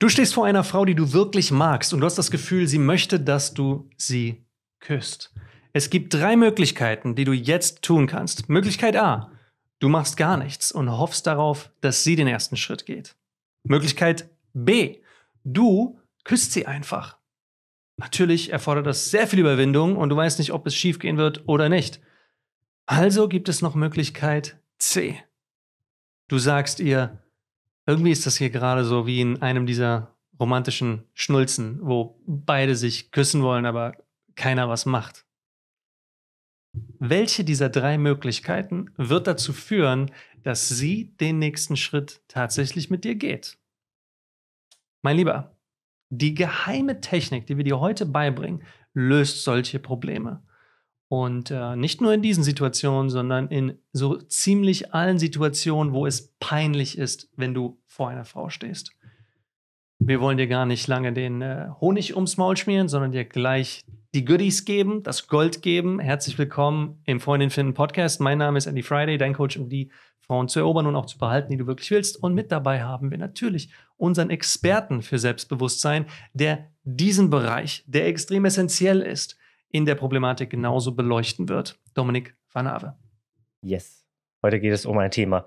Du stehst vor einer Frau, die du wirklich magst und du hast das Gefühl, sie möchte, dass du sie küsst. Es gibt drei Möglichkeiten, die du jetzt tun kannst. Möglichkeit A, du machst gar nichts und hoffst darauf, dass sie den ersten Schritt geht. Möglichkeit B, du küsst sie einfach. Natürlich erfordert das sehr viel Überwindung und du weißt nicht, ob es schief gehen wird oder nicht. Also gibt es noch Möglichkeit C. Du sagst ihr, irgendwie ist das hier gerade so wie in einem dieser romantischen Schnulzen, wo beide sich küssen wollen, aber keiner was macht. Welche dieser drei Möglichkeiten wird dazu führen, dass sie den nächsten Schritt tatsächlich mit dir geht? Mein Lieber, die geheime Technik, die wir dir heute beibringen, löst solche Probleme. Und äh, nicht nur in diesen Situationen, sondern in so ziemlich allen Situationen, wo es peinlich ist, wenn du vor einer Frau stehst. Wir wollen dir gar nicht lange den äh, Honig ums Maul schmieren, sondern dir gleich die Goodies geben, das Gold geben. Herzlich willkommen im Freundin finden Podcast. Mein Name ist Andy Friday, dein Coach, um die Frauen zu erobern und auch zu behalten, die du wirklich willst. Und mit dabei haben wir natürlich unseren Experten für Selbstbewusstsein, der diesen Bereich, der extrem essentiell ist, in der Problematik genauso beleuchten wird. Dominik van Ave. Yes. Heute geht es um ein Thema,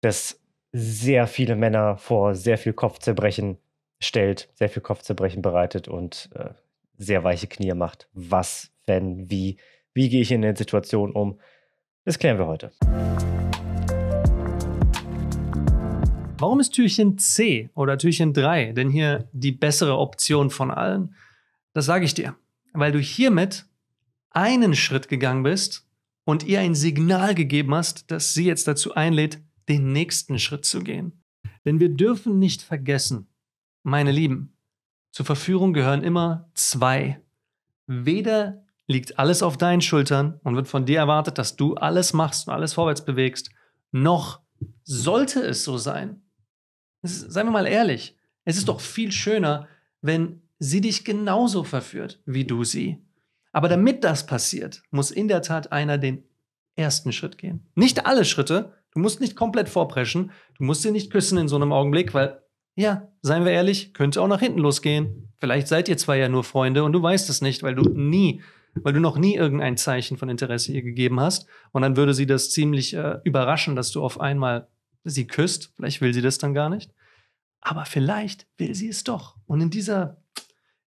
das sehr viele Männer vor sehr viel Kopfzerbrechen stellt, sehr viel Kopfzerbrechen bereitet und äh, sehr weiche Knie macht. Was, wenn, wie, wie gehe ich in den Situationen um? Das klären wir heute. Warum ist Türchen C oder Türchen 3 denn hier die bessere Option von allen? Das sage ich dir weil du hiermit einen Schritt gegangen bist und ihr ein Signal gegeben hast, das sie jetzt dazu einlädt, den nächsten Schritt zu gehen. Denn wir dürfen nicht vergessen, meine Lieben, zur Verführung gehören immer zwei. Weder liegt alles auf deinen Schultern und wird von dir erwartet, dass du alles machst und alles vorwärts bewegst, noch sollte es so sein. seien wir mal ehrlich, es ist doch viel schöner, wenn sie dich genauso verführt wie du sie. Aber damit das passiert, muss in der Tat einer den ersten Schritt gehen. Nicht alle Schritte, du musst nicht komplett vorpreschen, du musst sie nicht küssen in so einem Augenblick, weil, ja, seien wir ehrlich, könnte auch nach hinten losgehen. Vielleicht seid ihr zwar ja nur Freunde und du weißt es nicht, weil du nie, weil du noch nie irgendein Zeichen von Interesse ihr gegeben hast. Und dann würde sie das ziemlich äh, überraschen, dass du auf einmal sie küsst. Vielleicht will sie das dann gar nicht. Aber vielleicht will sie es doch. Und in dieser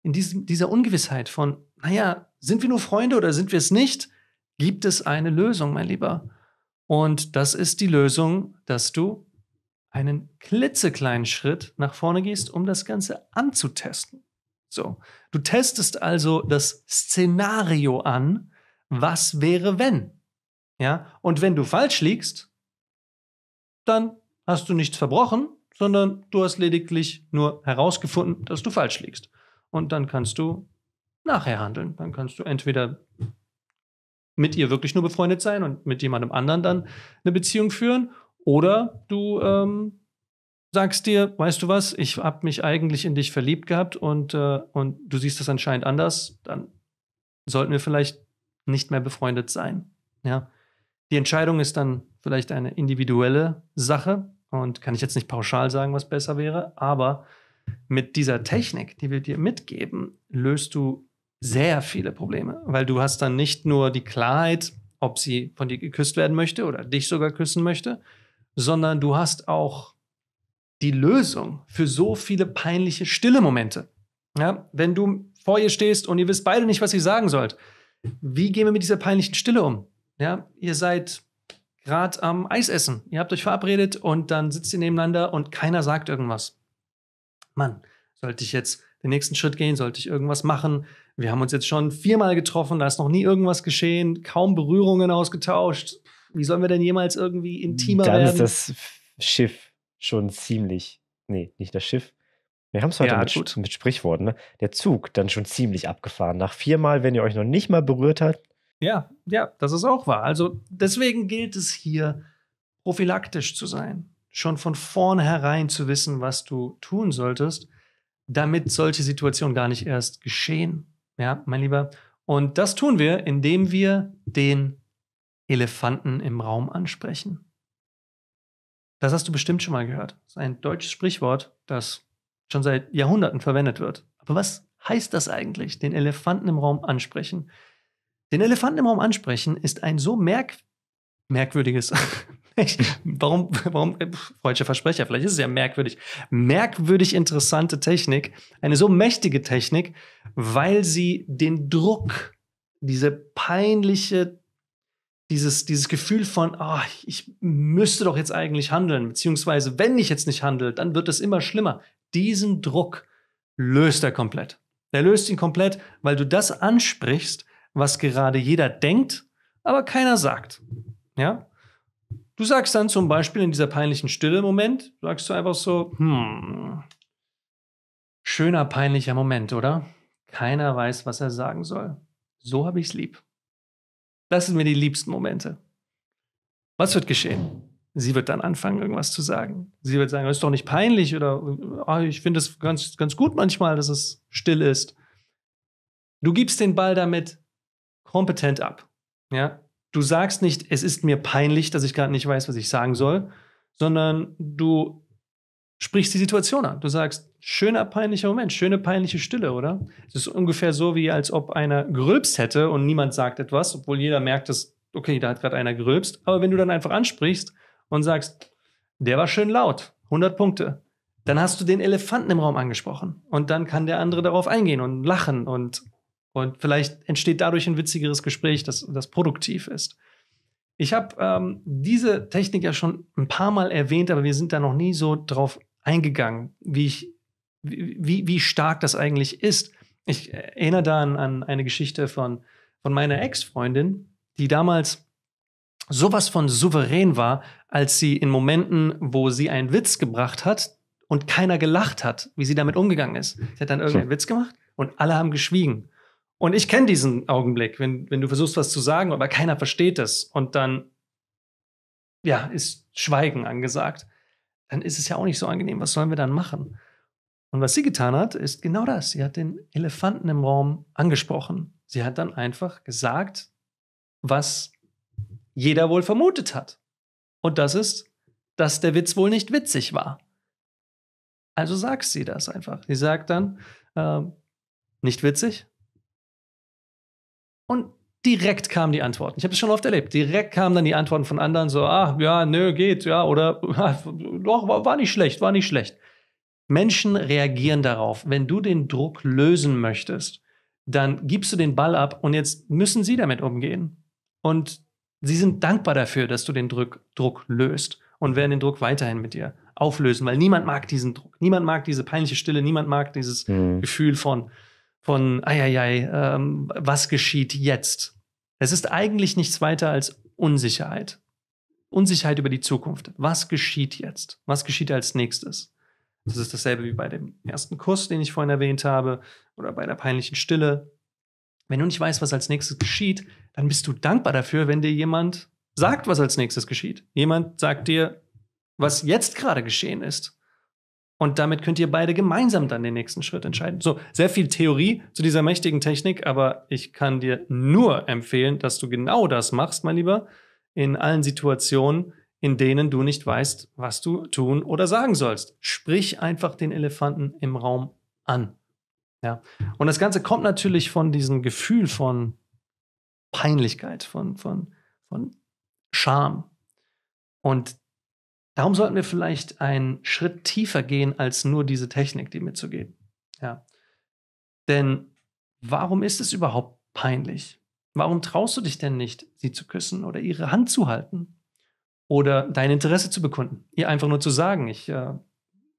in diesem, dieser Ungewissheit von, naja, sind wir nur Freunde oder sind wir es nicht, gibt es eine Lösung, mein Lieber. Und das ist die Lösung, dass du einen klitzekleinen Schritt nach vorne gehst, um das Ganze anzutesten. So, du testest also das Szenario an, was wäre wenn? Ja, und wenn du falsch liegst, dann hast du nichts verbrochen, sondern du hast lediglich nur herausgefunden, dass du falsch liegst und dann kannst du nachher handeln. Dann kannst du entweder mit ihr wirklich nur befreundet sein und mit jemandem anderen dann eine Beziehung führen oder du ähm, sagst dir, weißt du was, ich habe mich eigentlich in dich verliebt gehabt und, äh, und du siehst das anscheinend anders, dann sollten wir vielleicht nicht mehr befreundet sein. Ja. Die Entscheidung ist dann vielleicht eine individuelle Sache und kann ich jetzt nicht pauschal sagen, was besser wäre, aber mit dieser Technik, die wir dir mitgeben, löst du sehr viele Probleme, weil du hast dann nicht nur die Klarheit, ob sie von dir geküsst werden möchte oder dich sogar küssen möchte, sondern du hast auch die Lösung für so viele peinliche stille Momente. Ja, wenn du vor ihr stehst und ihr wisst beide nicht, was ihr sagen sollt, wie gehen wir mit dieser peinlichen Stille um? Ja, ihr seid gerade am Eis essen, ihr habt euch verabredet und dann sitzt ihr nebeneinander und keiner sagt irgendwas. Mann, sollte ich jetzt den nächsten Schritt gehen, sollte ich irgendwas machen? Wir haben uns jetzt schon viermal getroffen, da ist noch nie irgendwas geschehen, kaum Berührungen ausgetauscht. Wie sollen wir denn jemals irgendwie intimer Dann werden? Dann ist das Schiff schon ziemlich, nee, nicht das Schiff, wir haben es heute ja, mit, mit, Sprichworten. Ne? Der Zug dann schon ziemlich abgefahren. Nach viermal, wenn ihr euch noch nicht mal berührt habt. Ja, ja, das ist auch wahr. Also deswegen gilt es hier, prophylaktisch zu sein schon von vornherein zu wissen, was du tun solltest, damit solche Situationen gar nicht erst geschehen. Ja, mein Lieber. Und das tun wir, indem wir den Elefanten im Raum ansprechen. Das hast du bestimmt schon mal gehört. Das ist ein deutsches Sprichwort, das schon seit Jahrhunderten verwendet wird. Aber was heißt das eigentlich, den Elefanten im Raum ansprechen? Den Elefanten im Raum ansprechen ist ein so merk merkwürdiges, warum, warum, äh, freudsche Versprecher, vielleicht ist es ja merkwürdig. Merkwürdig interessante Technik, eine so mächtige Technik, weil sie den Druck, diese peinliche, dieses, dieses Gefühl von, oh, ich müsste doch jetzt eigentlich handeln, beziehungsweise wenn ich jetzt nicht handle, dann wird es immer schlimmer. Diesen Druck löst er komplett. Er löst ihn komplett, weil du das ansprichst, was gerade jeder denkt, aber keiner sagt. Ja? Du sagst dann zum Beispiel in dieser peinlichen Stille Moment, sagst du einfach so, hm, schöner peinlicher Moment, oder? Keiner weiß, was er sagen soll. So habe ich es lieb. Das sind mir die liebsten Momente. Was wird geschehen? Sie wird dann anfangen, irgendwas zu sagen. Sie wird sagen, ist doch nicht peinlich oder oh, ich finde es ganz, ganz gut manchmal, dass es still ist. Du gibst den Ball damit kompetent ab. Ja? Du sagst nicht, es ist mir peinlich, dass ich gerade nicht weiß, was ich sagen soll, sondern du sprichst die Situation an. Du sagst, schöner peinlicher Moment, schöne peinliche Stille, oder? Es ist ungefähr so, wie als ob einer gerülpst hätte und niemand sagt etwas, obwohl jeder merkt, dass, okay, da hat gerade einer gerülpst. Aber wenn du dann einfach ansprichst und sagst, der war schön laut, 100 Punkte, dann hast du den Elefanten im Raum angesprochen. Und dann kann der andere darauf eingehen und lachen und und vielleicht entsteht dadurch ein witzigeres Gespräch, das, das produktiv ist. Ich habe ähm, diese Technik ja schon ein paar Mal erwähnt, aber wir sind da noch nie so drauf eingegangen, wie, ich, wie, wie stark das eigentlich ist. Ich erinnere da an, an eine Geschichte von, von meiner Ex-Freundin, die damals sowas von souverän war, als sie in Momenten, wo sie einen Witz gebracht hat und keiner gelacht hat, wie sie damit umgegangen ist. Sie hat dann hm. irgendeinen Witz gemacht und alle haben geschwiegen. Und ich kenne diesen Augenblick, wenn, wenn du versuchst, was zu sagen, aber keiner versteht es und dann, ja, ist Schweigen angesagt, dann ist es ja auch nicht so angenehm. Was sollen wir dann machen? Und was sie getan hat, ist genau das. Sie hat den Elefanten im Raum angesprochen. Sie hat dann einfach gesagt, was jeder wohl vermutet hat. Und das ist, dass der Witz wohl nicht witzig war. Also sagt sie das einfach. Sie sagt dann, äh, nicht witzig, und direkt kamen die Antworten. Ich habe das schon oft erlebt. Direkt kamen dann die Antworten von anderen so, ah, ja, nö, geht, ja, oder doch, war, war nicht schlecht, war nicht schlecht. Menschen reagieren darauf. Wenn du den Druck lösen möchtest, dann gibst du den Ball ab und jetzt müssen sie damit umgehen. Und sie sind dankbar dafür, dass du den Druck, Druck löst und werden den Druck weiterhin mit dir auflösen, weil niemand mag diesen Druck, niemand mag diese peinliche Stille, niemand mag dieses mhm. Gefühl von, von, ei, ei ähm, was geschieht jetzt? Es ist eigentlich nichts weiter als Unsicherheit. Unsicherheit über die Zukunft. Was geschieht jetzt? Was geschieht als nächstes? Das ist dasselbe wie bei dem ersten Kuss, den ich vorhin erwähnt habe, oder bei der peinlichen Stille. Wenn du nicht weißt, was als nächstes geschieht, dann bist du dankbar dafür, wenn dir jemand sagt, was als nächstes geschieht. Jemand sagt dir, was jetzt gerade geschehen ist. Und damit könnt ihr beide gemeinsam dann den nächsten Schritt entscheiden. So, sehr viel Theorie zu dieser mächtigen Technik, aber ich kann dir nur empfehlen, dass du genau das machst, mein Lieber, in allen Situationen, in denen du nicht weißt, was du tun oder sagen sollst. Sprich einfach den Elefanten im Raum an. Ja. Und das Ganze kommt natürlich von diesem Gefühl von Peinlichkeit, von, von, von Scham. Und Darum sollten wir vielleicht einen Schritt tiefer gehen, als nur diese Technik, die mitzugeben. Ja. Denn warum ist es überhaupt peinlich? Warum traust du dich denn nicht, sie zu küssen oder ihre Hand zu halten oder dein Interesse zu bekunden? Ihr einfach nur zu sagen, ich, äh,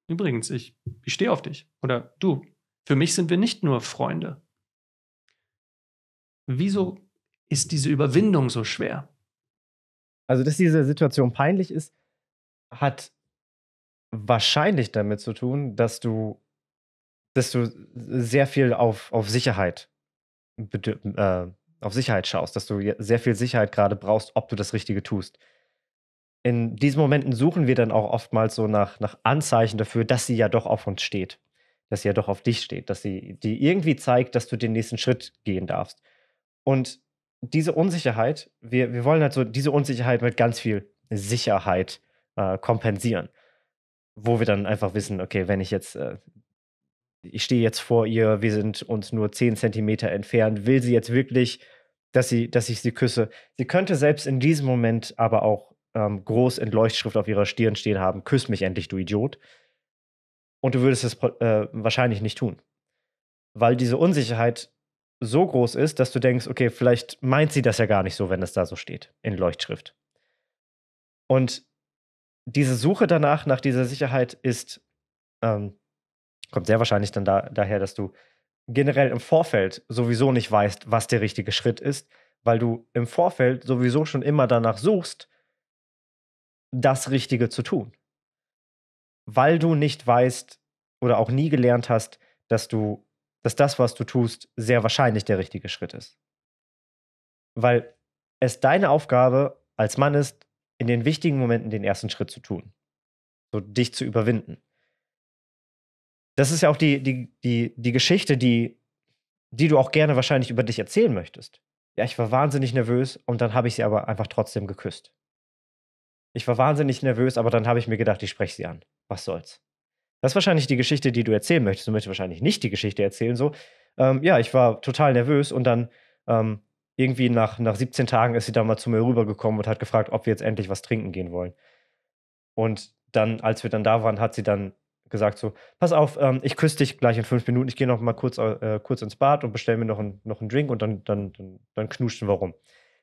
übrigens, ich, ich stehe auf dich oder du, für mich sind wir nicht nur Freunde. Wieso ist diese Überwindung so schwer? Also, dass diese Situation peinlich ist, hat wahrscheinlich damit zu tun, dass du, dass du sehr viel auf, auf Sicherheit äh, auf Sicherheit schaust, dass du sehr viel Sicherheit gerade brauchst, ob du das Richtige tust. In diesen Momenten suchen wir dann auch oftmals so nach, nach Anzeichen dafür, dass sie ja doch auf uns steht, dass sie ja doch auf dich steht, dass sie dir irgendwie zeigt, dass du den nächsten Schritt gehen darfst. Und diese Unsicherheit, wir, wir wollen halt so diese Unsicherheit mit ganz viel Sicherheit äh, kompensieren. Wo wir dann einfach wissen, okay, wenn ich jetzt, äh, ich stehe jetzt vor ihr, wir sind uns nur 10 Zentimeter entfernt, will sie jetzt wirklich, dass, sie, dass ich sie küsse? Sie könnte selbst in diesem Moment aber auch ähm, groß in Leuchtschrift auf ihrer Stirn stehen haben, küss mich endlich, du Idiot. Und du würdest es äh, wahrscheinlich nicht tun. Weil diese Unsicherheit so groß ist, dass du denkst, okay, vielleicht meint sie das ja gar nicht so, wenn es da so steht in Leuchtschrift. Und diese Suche danach, nach dieser Sicherheit ist, ähm, kommt sehr wahrscheinlich dann da, daher, dass du generell im Vorfeld sowieso nicht weißt, was der richtige Schritt ist, weil du im Vorfeld sowieso schon immer danach suchst, das Richtige zu tun. Weil du nicht weißt oder auch nie gelernt hast, dass du, dass das, was du tust, sehr wahrscheinlich der richtige Schritt ist. Weil es deine Aufgabe als Mann ist, in den wichtigen Momenten den ersten Schritt zu tun. So dich zu überwinden. Das ist ja auch die, die, die, die Geschichte, die, die du auch gerne wahrscheinlich über dich erzählen möchtest. Ja, ich war wahnsinnig nervös und dann habe ich sie aber einfach trotzdem geküsst. Ich war wahnsinnig nervös, aber dann habe ich mir gedacht, ich spreche sie an. Was soll's? Das ist wahrscheinlich die Geschichte, die du erzählen möchtest. Du möchtest wahrscheinlich nicht die Geschichte erzählen, so, ähm, ja, ich war total nervös und dann ähm, irgendwie nach, nach 17 Tagen ist sie dann mal zu mir rübergekommen und hat gefragt, ob wir jetzt endlich was trinken gehen wollen. Und dann, als wir dann da waren, hat sie dann gesagt so, pass auf, ähm, ich küsse dich gleich in fünf Minuten, ich gehe noch mal kurz, äh, kurz ins Bad und bestelle mir noch, ein, noch einen Drink und dann, dann, dann, dann knuschen wir rum.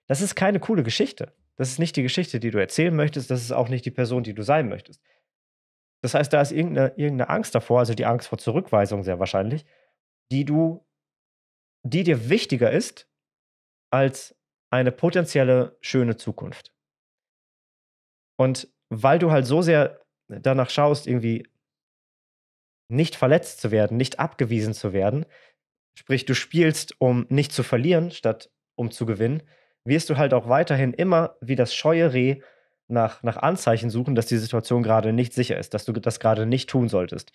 Das ist keine coole Geschichte. Das ist nicht die Geschichte, die du erzählen möchtest, das ist auch nicht die Person, die du sein möchtest. Das heißt, da ist irgendeine, irgendeine Angst davor, also die Angst vor Zurückweisung sehr wahrscheinlich, die du, die dir wichtiger ist, als eine potenzielle schöne Zukunft. Und weil du halt so sehr danach schaust, irgendwie nicht verletzt zu werden, nicht abgewiesen zu werden, sprich du spielst, um nicht zu verlieren, statt um zu gewinnen, wirst du halt auch weiterhin immer wie das scheue Reh nach, nach Anzeichen suchen, dass die Situation gerade nicht sicher ist, dass du das gerade nicht tun solltest.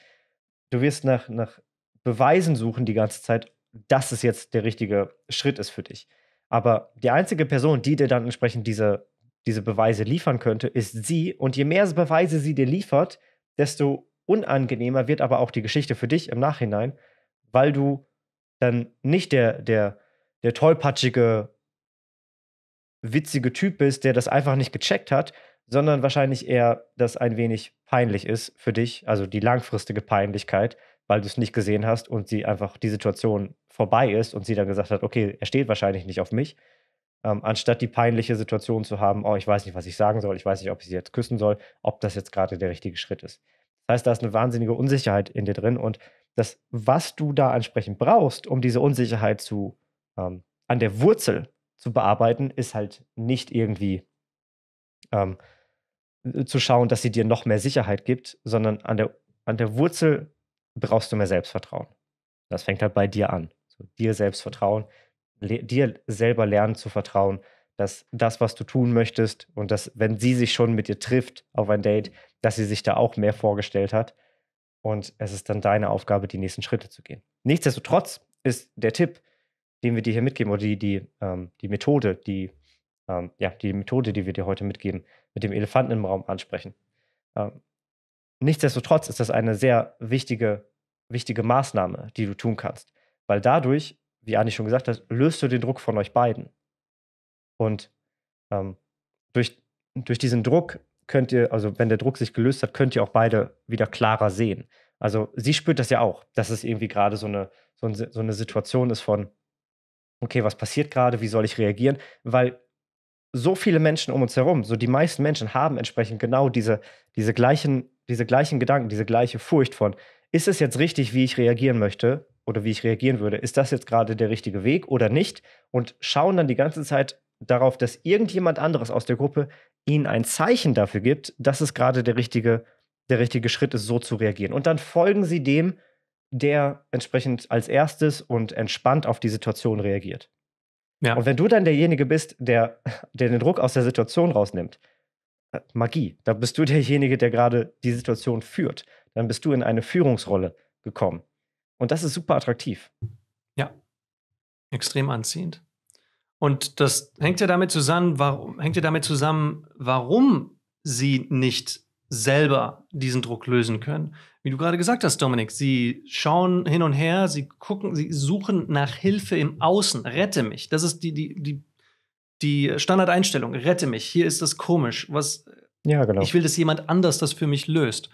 Du wirst nach, nach Beweisen suchen die ganze Zeit, dass es jetzt der richtige Schritt ist für dich. Aber die einzige Person, die dir dann entsprechend diese, diese Beweise liefern könnte, ist sie. Und je mehr Beweise sie dir liefert, desto unangenehmer wird aber auch die Geschichte für dich im Nachhinein, weil du dann nicht der, der, der tollpatschige, witzige Typ bist, der das einfach nicht gecheckt hat, sondern wahrscheinlich eher, dass ein wenig peinlich ist für dich, also die langfristige Peinlichkeit, weil du es nicht gesehen hast und sie einfach die Situation vorbei ist und sie dann gesagt hat, okay, er steht wahrscheinlich nicht auf mich, ähm, anstatt die peinliche Situation zu haben, oh, ich weiß nicht, was ich sagen soll, ich weiß nicht, ob ich sie jetzt küssen soll, ob das jetzt gerade der richtige Schritt ist. Das heißt, da ist eine wahnsinnige Unsicherheit in dir drin und das, was du da entsprechend brauchst, um diese Unsicherheit zu, ähm, an der Wurzel zu bearbeiten, ist halt nicht irgendwie ähm, äh, zu schauen, dass sie dir noch mehr Sicherheit gibt, sondern an der, an der Wurzel brauchst du mehr Selbstvertrauen. Das fängt halt bei dir an. So, dir selbst vertrauen, dir selber lernen zu vertrauen, dass das, was du tun möchtest und dass, wenn sie sich schon mit dir trifft auf ein Date, dass sie sich da auch mehr vorgestellt hat. Und es ist dann deine Aufgabe, die nächsten Schritte zu gehen. Nichtsdestotrotz ist der Tipp, den wir dir hier mitgeben, oder die, die, ähm, die Methode, die, ähm, ja, die Methode, die wir dir heute mitgeben, mit dem Elefanten im Raum ansprechen. Ähm, Nichtsdestotrotz ist das eine sehr wichtige, wichtige Maßnahme, die du tun kannst. Weil dadurch, wie Anni schon gesagt hat, löst du den Druck von euch beiden. Und ähm, durch, durch diesen Druck könnt ihr, also wenn der Druck sich gelöst hat, könnt ihr auch beide wieder klarer sehen. Also sie spürt das ja auch, dass es irgendwie gerade so eine, so, ein, so eine Situation ist von, okay, was passiert gerade, wie soll ich reagieren? Weil so viele Menschen um uns herum, so die meisten Menschen haben entsprechend genau diese, diese gleichen diese gleichen Gedanken, diese gleiche Furcht von, ist es jetzt richtig, wie ich reagieren möchte oder wie ich reagieren würde? Ist das jetzt gerade der richtige Weg oder nicht? Und schauen dann die ganze Zeit darauf, dass irgendjemand anderes aus der Gruppe ihnen ein Zeichen dafür gibt, dass es gerade der richtige, der richtige Schritt ist, so zu reagieren. Und dann folgen sie dem, der entsprechend als erstes und entspannt auf die Situation reagiert. Ja. Und wenn du dann derjenige bist, der, der den Druck aus der Situation rausnimmt, äh, Magie. Da bist du derjenige, der gerade die Situation führt. Dann bist du in eine Führungsrolle gekommen. Und das ist super attraktiv. Ja, extrem anziehend. Und das hängt ja damit zusammen, warum, hängt ja damit zusammen, warum sie nicht selber diesen Druck lösen können. Wie du gerade gesagt hast, Dominik, sie schauen hin und her, sie gucken, sie suchen nach Hilfe im Außen, rette mich. Das ist die, die, die die Standardeinstellung, rette mich, hier ist das komisch, was ja, genau. ich will, dass jemand anders das für mich löst.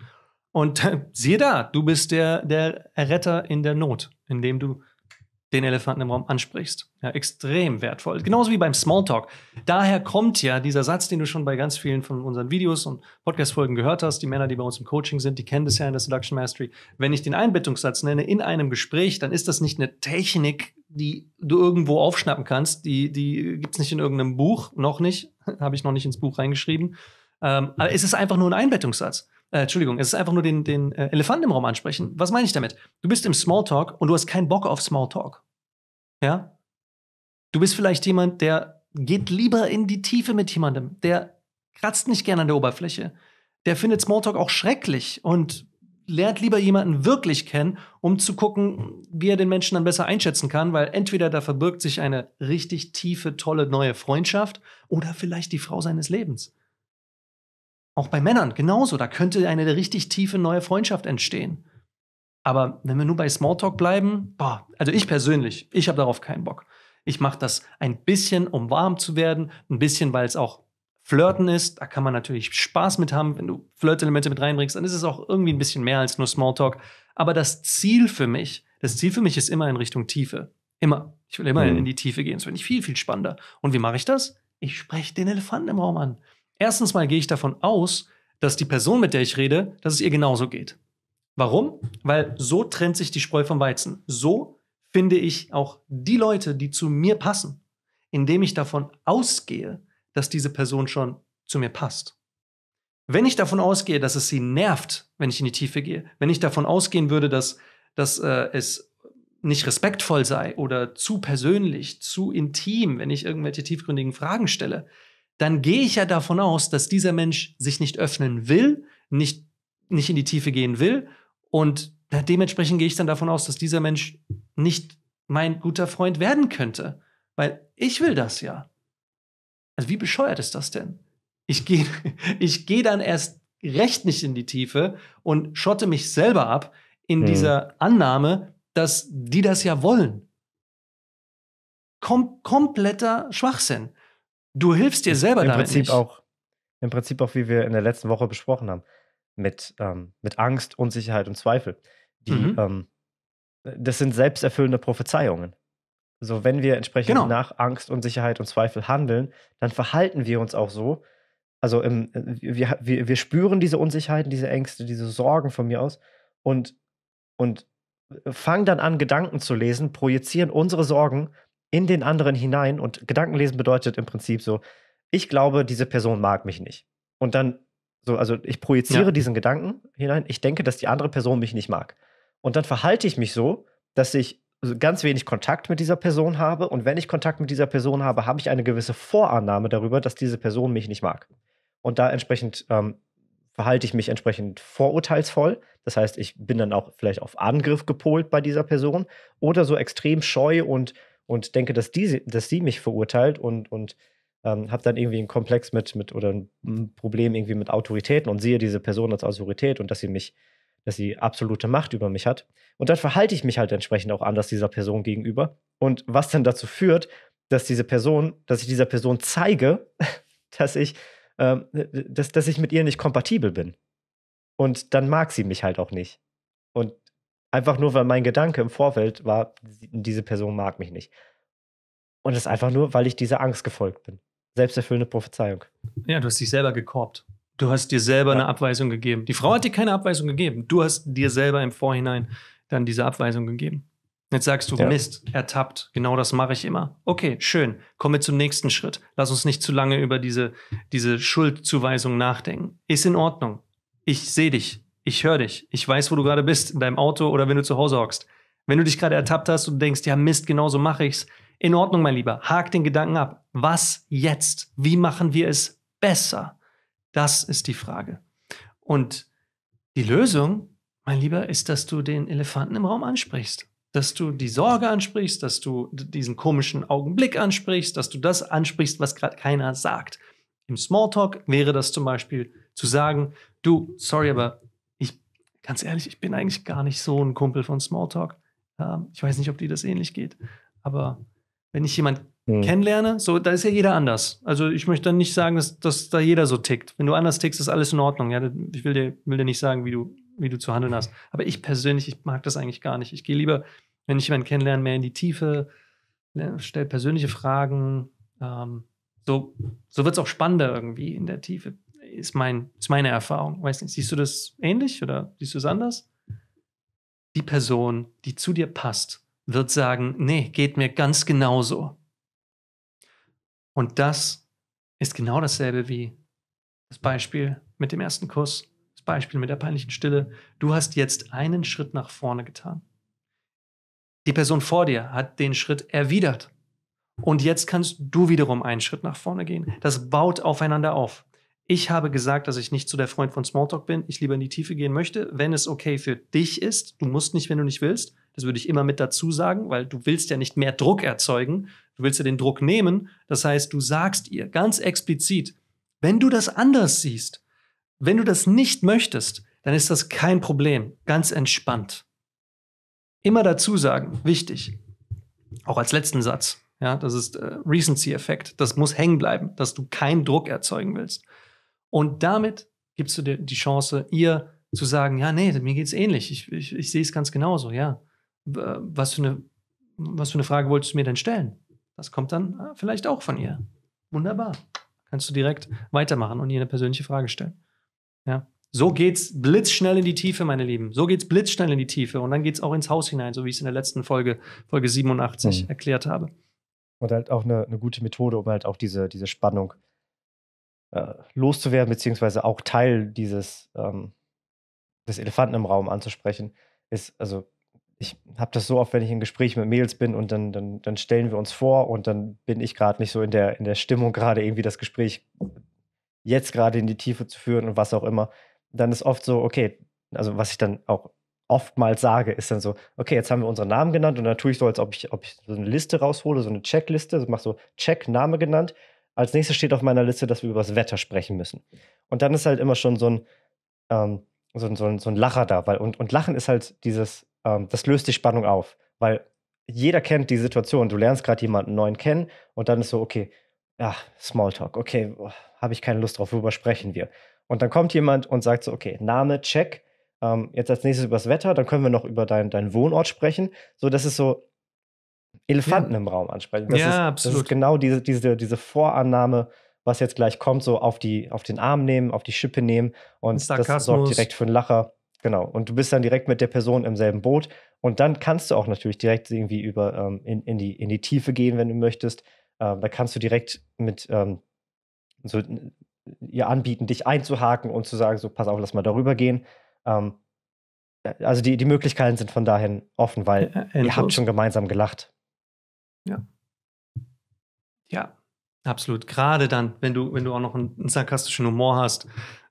Und siehe da, du bist der, der Retter in der Not, indem du den Elefanten im Raum ansprichst. Ja, extrem wertvoll. Genauso wie beim Smalltalk. Daher kommt ja dieser Satz, den du schon bei ganz vielen von unseren Videos und Podcast-Folgen gehört hast. Die Männer, die bei uns im Coaching sind, die kennen das ja in der Seduction Mastery. Wenn ich den Einbettungssatz nenne in einem Gespräch, dann ist das nicht eine Technik, die du irgendwo aufschnappen kannst. Die, die gibt es nicht in irgendeinem Buch, noch nicht. Habe ich noch nicht ins Buch reingeschrieben. Ähm, aber es ist einfach nur ein Einbettungssatz. Äh, Entschuldigung, es ist einfach nur den, den äh, Elefanten im Raum ansprechen. Was meine ich damit? Du bist im Smalltalk und du hast keinen Bock auf Smalltalk. Ja? Du bist vielleicht jemand, der geht lieber in die Tiefe mit jemandem, der kratzt nicht gerne an der Oberfläche, der findet Smalltalk auch schrecklich und lernt lieber jemanden wirklich kennen, um zu gucken, wie er den Menschen dann besser einschätzen kann, weil entweder da verbirgt sich eine richtig tiefe, tolle neue Freundschaft oder vielleicht die Frau seines Lebens. Auch bei Männern genauso, da könnte eine richtig tiefe neue Freundschaft entstehen. Aber wenn wir nur bei Smalltalk bleiben, boah, also ich persönlich, ich habe darauf keinen Bock. Ich mache das ein bisschen, um warm zu werden, ein bisschen, weil es auch Flirten ist, da kann man natürlich Spaß mit haben, wenn du Flirtelemente mit reinbringst, dann ist es auch irgendwie ein bisschen mehr als nur Smalltalk. Aber das Ziel für mich, das Ziel für mich ist immer in Richtung Tiefe. Immer. Ich will immer mhm. in die Tiefe gehen. Das finde ich viel, viel spannender. Und wie mache ich das? Ich spreche den Elefanten im Raum an. Erstens mal gehe ich davon aus, dass die Person, mit der ich rede, dass es ihr genauso geht. Warum? Weil so trennt sich die Spreu vom Weizen. So finde ich auch die Leute, die zu mir passen, indem ich davon ausgehe, dass diese Person schon zu mir passt. Wenn ich davon ausgehe, dass es sie nervt, wenn ich in die Tiefe gehe, wenn ich davon ausgehen würde, dass, dass äh, es nicht respektvoll sei oder zu persönlich, zu intim, wenn ich irgendwelche tiefgründigen Fragen stelle, dann gehe ich ja davon aus, dass dieser Mensch sich nicht öffnen will, nicht, nicht in die Tiefe gehen will und dementsprechend gehe ich dann davon aus, dass dieser Mensch nicht mein guter Freund werden könnte, weil ich will das ja. Also wie bescheuert ist das denn? Ich gehe ich geh dann erst recht nicht in die Tiefe und schotte mich selber ab in hm. dieser Annahme, dass die das ja wollen. Kom kompletter Schwachsinn. Du hilfst dir selber Im damit Prinzip nicht. Auch, Im Prinzip auch, wie wir in der letzten Woche besprochen haben, mit, ähm, mit Angst, Unsicherheit und Zweifel. Die, mhm. ähm, das sind selbsterfüllende Prophezeiungen. So, wenn wir entsprechend genau. nach Angst, Unsicherheit und Zweifel handeln, dann verhalten wir uns auch so. Also im, ähm, äh, wir, wir, wir spüren diese Unsicherheiten, diese Ängste, diese Sorgen von mir aus und, und fangen dann an, Gedanken zu lesen, projizieren unsere Sorgen in den anderen hinein. Und Gedankenlesen bedeutet im Prinzip so, ich glaube, diese Person mag mich nicht. Und dann, so, also ich projiziere ja. diesen Gedanken hinein, ich denke, dass die andere Person mich nicht mag. Und dann verhalte ich mich so, dass ich ganz wenig Kontakt mit dieser Person habe. Und wenn ich Kontakt mit dieser Person habe, habe ich eine gewisse Vorannahme darüber, dass diese Person mich nicht mag. Und da entsprechend ähm, verhalte ich mich entsprechend vorurteilsvoll. Das heißt, ich bin dann auch vielleicht auf Angriff gepolt bei dieser Person oder so extrem scheu und, und denke, dass, die, dass sie mich verurteilt und, und ähm, habe dann irgendwie einen Komplex mit, mit oder ein Problem irgendwie mit Autoritäten und sehe diese Person als Autorität und dass sie mich äh, dass sie absolute Macht über mich hat. Und dann verhalte ich mich halt entsprechend auch anders dieser Person gegenüber. Und was dann dazu führt, dass diese Person, dass ich dieser Person zeige, dass ich, äh, dass, dass ich mit ihr nicht kompatibel bin. Und dann mag sie mich halt auch nicht. Und einfach nur, weil mein Gedanke im Vorfeld war, diese Person mag mich nicht. Und das ist einfach nur, weil ich dieser Angst gefolgt bin. Selbsterfüllende Prophezeiung. Ja, du hast dich selber gekorbt. Du hast dir selber ja. eine Abweisung gegeben. Die Frau hat dir keine Abweisung gegeben. Du hast dir hm. selber im Vorhinein dann diese Abweisung gegeben. Jetzt sagst du, ja. Mist, ertappt, genau das mache ich immer. Okay, schön, kommen wir zum nächsten Schritt. Lass uns nicht zu lange über diese, diese Schuldzuweisung nachdenken. Ist in Ordnung. Ich sehe dich, ich höre dich, ich weiß, wo du gerade bist, in deinem Auto oder wenn du zu Hause hockst. Wenn du dich gerade ertappt hast und denkst, ja Mist, genau so mache ich's. In Ordnung, mein Lieber, hak den Gedanken ab. Was jetzt? Wie machen wir es besser? Das ist die Frage. Und die Lösung, mein Lieber, ist, dass du den Elefanten im Raum ansprichst. Dass du die Sorge ansprichst, dass du diesen komischen Augenblick ansprichst, dass du das ansprichst, was gerade keiner sagt. Im Smalltalk wäre das zum Beispiel zu sagen, du, sorry, aber ich, ganz ehrlich, ich bin eigentlich gar nicht so ein Kumpel von Smalltalk. Ähm, ich weiß nicht, ob dir das ähnlich geht, aber wenn ich jemand hm. kennenlerne, so, da ist ja jeder anders. Also ich möchte dann nicht sagen, dass, dass da jeder so tickt. Wenn du anders tickst, ist alles in Ordnung. Ja? Ich will dir, will dir nicht sagen, wie du, wie du zu handeln hast. Aber ich persönlich, ich mag das eigentlich gar nicht. Ich gehe lieber, wenn ich jemanden kennenlerne, mehr in die Tiefe, ne, stelle persönliche Fragen. Ähm, so so wird es auch spannender irgendwie in der Tiefe. Ist, mein, ist meine Erfahrung. Weiß nicht, siehst du das ähnlich oder siehst du es anders? Die Person, die zu dir passt, wird sagen, nee, geht mir ganz genauso. Und das ist genau dasselbe wie das Beispiel mit dem ersten Kuss, das Beispiel mit der peinlichen Stille. Du hast jetzt einen Schritt nach vorne getan. Die Person vor dir hat den Schritt erwidert. Und jetzt kannst du wiederum einen Schritt nach vorne gehen. Das baut aufeinander auf. Ich habe gesagt, dass ich nicht so der Freund von Smalltalk bin, ich lieber in die Tiefe gehen möchte, wenn es okay für dich ist. Du musst nicht, wenn du nicht willst. Das würde ich immer mit dazu sagen, weil du willst ja nicht mehr Druck erzeugen, Du willst ihr den Druck nehmen. Das heißt, du sagst ihr ganz explizit, wenn du das anders siehst, wenn du das nicht möchtest, dann ist das kein Problem. Ganz entspannt. Immer dazu sagen, wichtig. Auch als letzten Satz. Ja, das ist äh, Recency-Effekt. Das muss hängen bleiben, dass du keinen Druck erzeugen willst. Und damit gibst du dir die Chance, ihr zu sagen, ja, nee, mir geht's ähnlich. Ich, ich, ich sehe es ganz genauso, ja. Äh, was für, eine, was für eine Frage wolltest du mir denn stellen? Das kommt dann äh, vielleicht auch von ihr. Wunderbar. Kannst du direkt weitermachen und ihr eine persönliche Frage stellen. Ja. So geht's blitzschnell in die Tiefe, meine Lieben. So geht's blitzschnell in die Tiefe und dann geht's auch ins Haus hinein, so wie ich es in der letzten Folge, Folge 87, mhm. erklärt habe. Und halt auch eine, eine, gute Methode, um halt auch diese, diese Spannung äh, loszuwerden, beziehungsweise auch Teil dieses ähm, des Elefanten im Raum anzusprechen, ist, also ich habe das so oft, wenn ich in Gespräch mit Mädels bin und dann, dann, dann stellen wir uns vor und dann bin ich gerade nicht so in der, in der Stimmung, gerade irgendwie das Gespräch jetzt gerade in die Tiefe zu führen und was auch immer. Dann ist oft so, okay, also was ich dann auch oftmals sage, ist dann so, okay, jetzt haben wir unseren Namen genannt und dann tue ich so, als ob ich, ob ich so eine Liste raushole, so eine Checkliste, also mache so Check, Name genannt. Als nächstes steht auf meiner Liste, dass wir über das Wetter sprechen müssen. Und dann ist halt immer schon so ein, ähm, so, so, so ein Lacher da, weil und, und Lachen ist halt dieses, ähm, das löst die Spannung auf, weil jeder kennt die Situation. Du lernst gerade jemanden neuen kennen und dann ist so, okay, ach, Smalltalk, okay, habe ich keine Lust drauf, worüber sprechen wir? Und dann kommt jemand und sagt so, okay, Name, check, ähm, jetzt als nächstes über das Wetter, dann können wir noch über deinen dein Wohnort sprechen. So, das ist so Elefanten ja. im Raum ansprechen. Das ja, ist, absolut. Das ist genau diese, diese, diese Vorannahme, was jetzt gleich kommt, so auf, die, auf den Arm nehmen, auf die Schippe nehmen und das sorgt direkt für einen Lacher. Genau. Und du bist dann direkt mit der Person im selben Boot. Und dann kannst du auch natürlich direkt irgendwie über ähm, in, in, die, in die Tiefe gehen, wenn du möchtest. Ähm, da kannst du direkt mit ähm, so ihr anbieten, dich einzuhaken und zu sagen, so, pass auf, lass mal darüber gehen. Ähm, äh, also die, die Möglichkeiten sind von dahin offen, weil ja, äh, ihr habt schon gemeinsam gelacht. Ja. Ja, absolut. Gerade dann, wenn du, wenn du auch noch einen, einen sarkastischen Humor hast,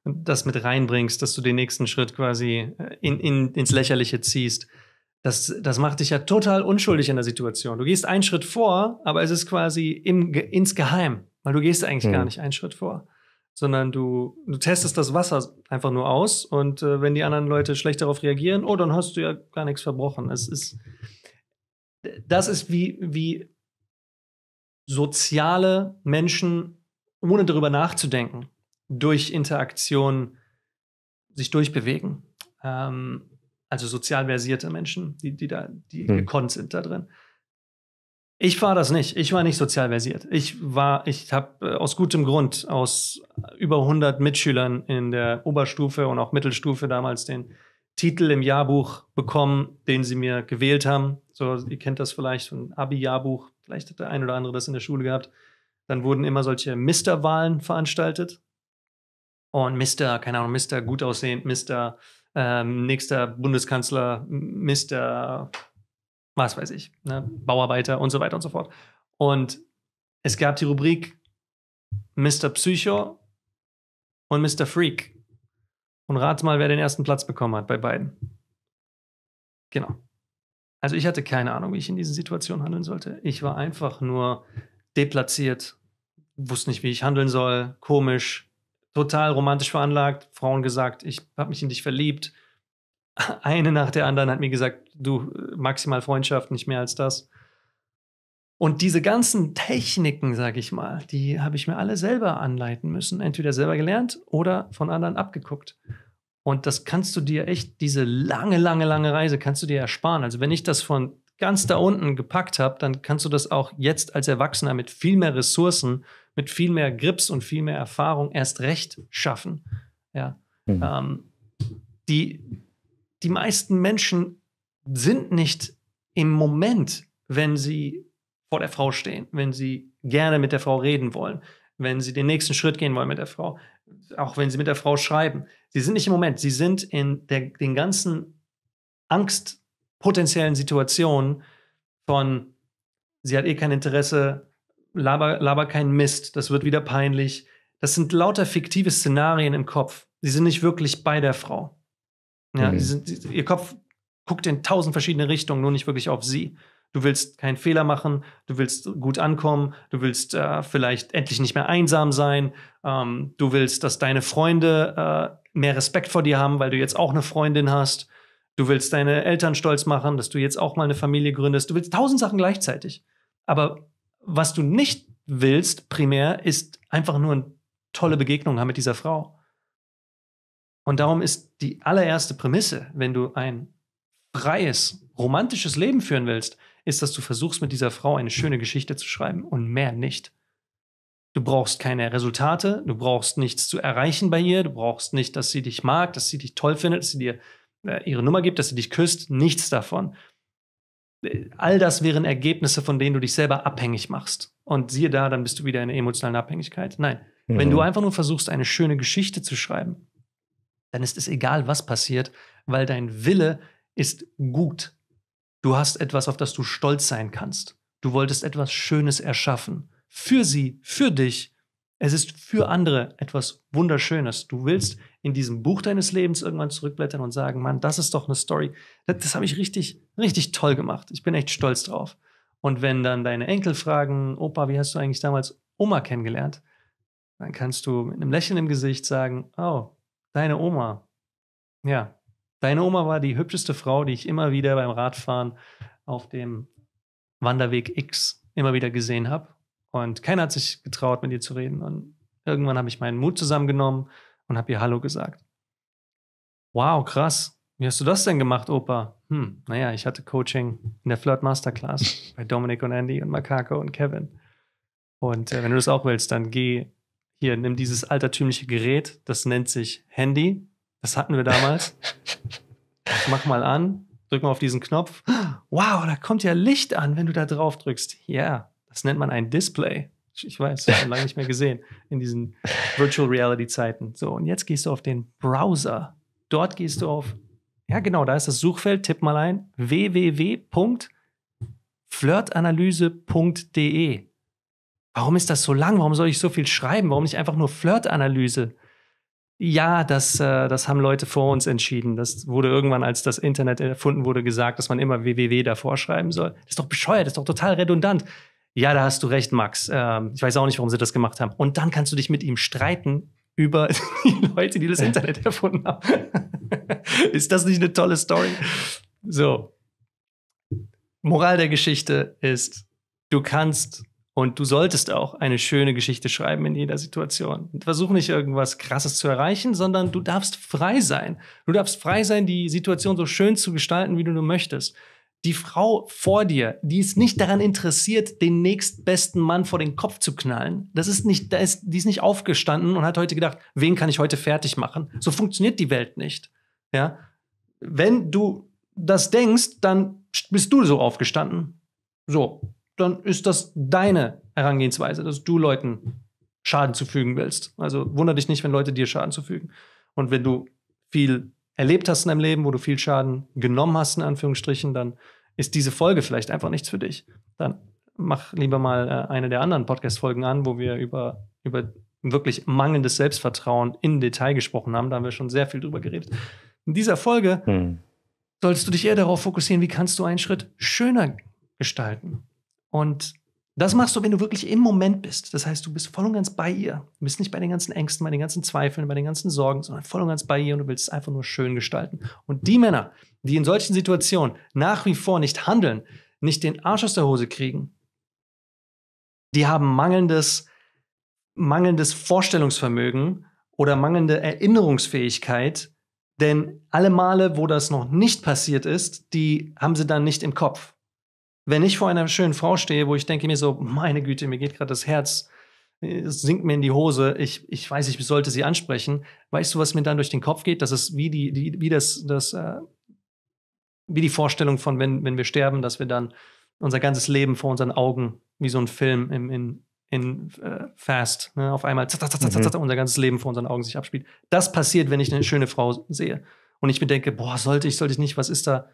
das mit reinbringst, dass du den nächsten Schritt quasi äh, in, in, ins Lächerliche ziehst. Das, das macht dich ja total unschuldig in der Situation. Du gehst einen Schritt vor, aber es ist quasi im, ins Geheim, weil du gehst eigentlich mhm. gar nicht einen Schritt vor, sondern du, du testest das Wasser einfach nur aus und äh, wenn die anderen Leute schlecht darauf reagieren, oh, dann hast du ja gar nichts verbrochen. Es ist, das ist wie, wie soziale Menschen, ohne darüber nachzudenken, durch Interaktion sich durchbewegen. Ähm, also sozial versierte Menschen, die, die da, die hm. gekonnt sind da drin. Ich war das nicht. Ich war nicht sozial versiert. Ich war, ich habe äh, aus gutem Grund aus über 100 Mitschülern in der Oberstufe und auch Mittelstufe damals den Titel im Jahrbuch bekommen, den sie mir gewählt haben. So, ihr kennt das vielleicht, ein Abi-Jahrbuch. Vielleicht hat der ein oder andere das in der Schule gehabt. Dann wurden immer solche Misterwahlen veranstaltet und Mr., keine Ahnung, Mr. gut aussehend, Mr. Ähm, nächster Bundeskanzler, Mr. was weiß ich, ne? Bauarbeiter und so weiter und so fort. Und es gab die Rubrik Mr. Psycho und Mr. Freak. Und rat mal, wer den ersten Platz bekommen hat bei beiden. Genau. Also ich hatte keine Ahnung, wie ich in diesen Situationen handeln sollte. Ich war einfach nur deplatziert, wusste nicht, wie ich handeln soll, komisch, total romantisch veranlagt, Frauen gesagt, ich habe mich in dich verliebt. Eine nach der anderen hat mir gesagt, du äh, maximal Freundschaft, nicht mehr als das. Und diese ganzen Techniken, sage ich mal, die habe ich mir alle selber anleiten müssen, entweder selber gelernt oder von anderen abgeguckt. Und das kannst du dir echt, diese lange, lange, lange Reise kannst du dir ersparen. Also wenn ich das von ganz da unten gepackt habe, dann kannst du das auch jetzt als Erwachsener mit viel mehr Ressourcen mit viel mehr Grips und viel mehr Erfahrung erst recht schaffen. Ja. Mhm. Ähm, die, die meisten Menschen sind nicht im Moment, wenn sie vor der Frau stehen, wenn sie gerne mit der Frau reden wollen, wenn sie den nächsten Schritt gehen wollen mit der Frau, auch wenn sie mit der Frau schreiben. Sie sind nicht im Moment, sie sind in der, den ganzen angstpotenziellen Situationen von, sie hat eh kein Interesse, laber, laber keinen Mist, das wird wieder peinlich. Das sind lauter fiktive Szenarien im Kopf. Sie sind nicht wirklich bei der Frau. Ja, mhm. sind, ihr Kopf guckt in tausend verschiedene Richtungen, nur nicht wirklich auf sie. Du willst keinen Fehler machen, du willst gut ankommen, du willst äh, vielleicht endlich nicht mehr einsam sein, ähm, du willst, dass deine Freunde äh, mehr Respekt vor dir haben, weil du jetzt auch eine Freundin hast, du willst deine Eltern stolz machen, dass du jetzt auch mal eine Familie gründest, du willst tausend Sachen gleichzeitig. Aber was du nicht willst, primär, ist einfach nur eine tolle Begegnung haben mit dieser Frau. Und darum ist die allererste Prämisse, wenn du ein freies, romantisches Leben führen willst, ist, dass du versuchst, mit dieser Frau eine schöne Geschichte zu schreiben und mehr nicht. Du brauchst keine Resultate, du brauchst nichts zu erreichen bei ihr, du brauchst nicht, dass sie dich mag, dass sie dich toll findet, dass sie dir äh, ihre Nummer gibt, dass sie dich küsst, nichts davon all das wären Ergebnisse, von denen du dich selber abhängig machst. Und siehe da, dann bist du wieder in einer emotionalen Abhängigkeit. Nein. Mhm. Wenn du mhm. einfach nur versuchst, eine schöne Geschichte zu schreiben, dann ist es egal, was passiert, weil dein Wille ist gut. Du hast etwas, auf das du stolz sein kannst. Du wolltest etwas Schönes erschaffen. Für sie, für dich. Es ist für andere etwas Wunderschönes. Du willst in diesem Buch deines Lebens irgendwann zurückblättern und sagen, Mann, das ist doch eine Story. Das, das habe ich richtig, richtig toll gemacht. Ich bin echt stolz drauf. Und wenn dann deine Enkel fragen, Opa, wie hast du eigentlich damals Oma kennengelernt? Dann kannst du mit einem Lächeln im Gesicht sagen, oh, deine Oma. Ja, deine Oma war die hübscheste Frau, die ich immer wieder beim Radfahren auf dem Wanderweg X immer wieder gesehen habe. Und keiner hat sich getraut, mit ihr zu reden. Und irgendwann habe ich meinen Mut zusammengenommen und habe ihr Hallo gesagt. Wow, krass. Wie hast du das denn gemacht, Opa? Hm, naja, ich hatte Coaching in der Flirt Masterclass bei Dominic und Andy und Makako und Kevin. Und äh, wenn du das auch willst, dann geh hier, nimm dieses altertümliche Gerät, das nennt sich Handy. Das hatten wir damals. Mach mal an, drück mal auf diesen Knopf. Wow, da kommt ja Licht an, wenn du da drauf drückst. Ja, yeah, das nennt man ein Display. Ich weiß, schon lange nicht mehr gesehen in diesen Virtual Reality Zeiten. So, und jetzt gehst du auf den Browser. Dort gehst du auf, ja genau, da ist das Suchfeld, tipp mal ein, www.flirtanalyse.de. Warum ist das so lang? Warum soll ich so viel schreiben? Warum nicht einfach nur Flirtanalyse? Ja, das, äh, das haben Leute vor uns entschieden. Das wurde irgendwann, als das Internet erfunden wurde, gesagt, dass man immer www davor schreiben soll. Das ist doch bescheuert, das ist doch total redundant ja, da hast du recht, Max. Ähm, ich weiß auch nicht, warum sie das gemacht haben. Und dann kannst du dich mit ihm streiten über die Leute, die das Internet erfunden haben. ist das nicht eine tolle Story? So. Moral der Geschichte ist, du kannst und du solltest auch eine schöne Geschichte schreiben in jeder Situation. Versuch nicht irgendwas Krasses zu erreichen, sondern du darfst frei sein. Du darfst frei sein, die Situation so schön zu gestalten, wie du nur möchtest die Frau vor dir, die ist nicht daran interessiert, den nächstbesten Mann vor den Kopf zu knallen. Das ist nicht, da ist, die ist nicht aufgestanden und hat heute gedacht, wen kann ich heute fertig machen? So funktioniert die Welt nicht. Ja? Wenn du das denkst, dann bist du so aufgestanden. So, dann ist das deine Herangehensweise, dass du Leuten Schaden zufügen willst. Also wundere dich nicht, wenn Leute dir Schaden zufügen. Und wenn du viel erlebt hast in deinem Leben, wo du viel Schaden genommen hast, in Anführungsstrichen, dann ist diese Folge vielleicht einfach nichts für dich. Dann mach lieber mal äh, eine der anderen Podcast-Folgen an, wo wir über, über wirklich mangelndes Selbstvertrauen in Detail gesprochen haben. Da haben wir schon sehr viel drüber geredet. In dieser Folge hm. solltest du dich eher darauf fokussieren, wie kannst du einen Schritt schöner gestalten. Und das machst du, wenn du wirklich im Moment bist. Das heißt, du bist voll und ganz bei ihr. Du bist nicht bei den ganzen Ängsten, bei den ganzen Zweifeln, bei den ganzen Sorgen, sondern voll und ganz bei ihr und du willst es einfach nur schön gestalten. Und die Männer, die in solchen Situationen nach wie vor nicht handeln, nicht den Arsch aus der Hose kriegen, die haben mangelndes, mangelndes Vorstellungsvermögen oder mangelnde Erinnerungsfähigkeit, denn alle Male, wo das noch nicht passiert ist, die haben sie dann nicht im Kopf. Wenn ich vor einer schönen Frau stehe, wo ich denke mir so, meine Güte, mir geht gerade das Herz, äh, es sinkt mir in die Hose, ich, ich weiß, ich sollte sie ansprechen. Weißt du, was mir dann durch den Kopf geht? Das ist wie die, die wie das, das äh, wie die Vorstellung von, wenn, wenn wir sterben, dass wir dann unser ganzes Leben vor unseren Augen, wie so ein Film im, in, in äh, Fast, ne? auf einmal zat, zat, zat, mhm. unser ganzes Leben vor unseren Augen sich abspielt. Das passiert, wenn ich eine schöne Frau sehe. Und ich mir denke, boah, sollte ich, sollte ich nicht, was ist da,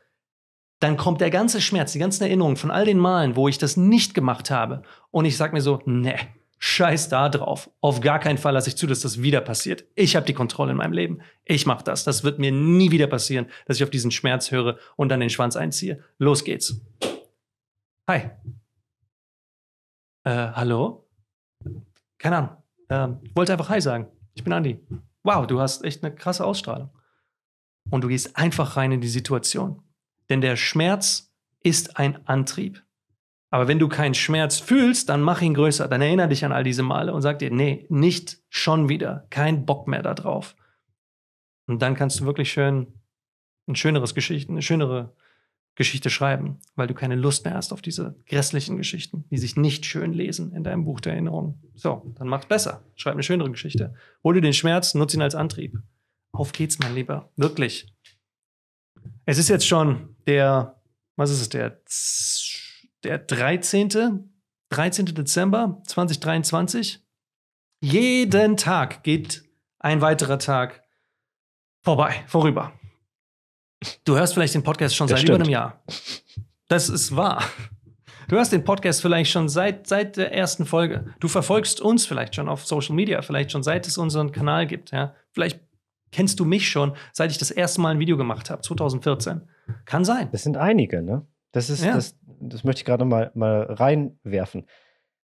dann kommt der ganze Schmerz, die ganzen Erinnerungen von all den Malen, wo ich das nicht gemacht habe. Und ich sage mir so, nee, scheiß da drauf. Auf gar keinen Fall lasse ich zu, dass das wieder passiert. Ich habe die Kontrolle in meinem Leben. Ich mache das. Das wird mir nie wieder passieren, dass ich auf diesen Schmerz höre und dann den Schwanz einziehe. Los geht's. Hi. Äh, hallo? Keine Ahnung. Ähm, wollte einfach Hi sagen. Ich bin Andi. Wow, du hast echt eine krasse Ausstrahlung. Und du gehst einfach rein in die Situation. Denn der Schmerz ist ein Antrieb. Aber wenn du keinen Schmerz fühlst, dann mach ihn größer. Dann erinnere dich an all diese Male und sag dir, nee, nicht schon wieder. Kein Bock mehr darauf. Und dann kannst du wirklich schön ein schöneres Geschichten, eine schönere Geschichte schreiben, weil du keine Lust mehr hast auf diese grässlichen Geschichten, die sich nicht schön lesen in deinem Buch der Erinnerung. So, dann mach's besser. Schreib eine schönere Geschichte. Hol dir den Schmerz, nutz ihn als Antrieb. Auf geht's, mein Lieber. Wirklich. Es ist jetzt schon der, was ist es, der, der 13. 13. Dezember 2023. Jeden Tag geht ein weiterer Tag vorbei, vorüber. Du hörst vielleicht den Podcast schon das seit stimmt. über einem Jahr. Das ist wahr. Du hörst den Podcast vielleicht schon seit, seit der ersten Folge. Du verfolgst uns vielleicht schon auf Social Media, vielleicht schon seit es unseren Kanal gibt. Ja? Vielleicht kennst du mich schon, seit ich das erste Mal ein Video gemacht habe, 2014. Kann sein. Das sind einige, ne? Das ist, ja. das, das möchte ich gerade mal, mal reinwerfen.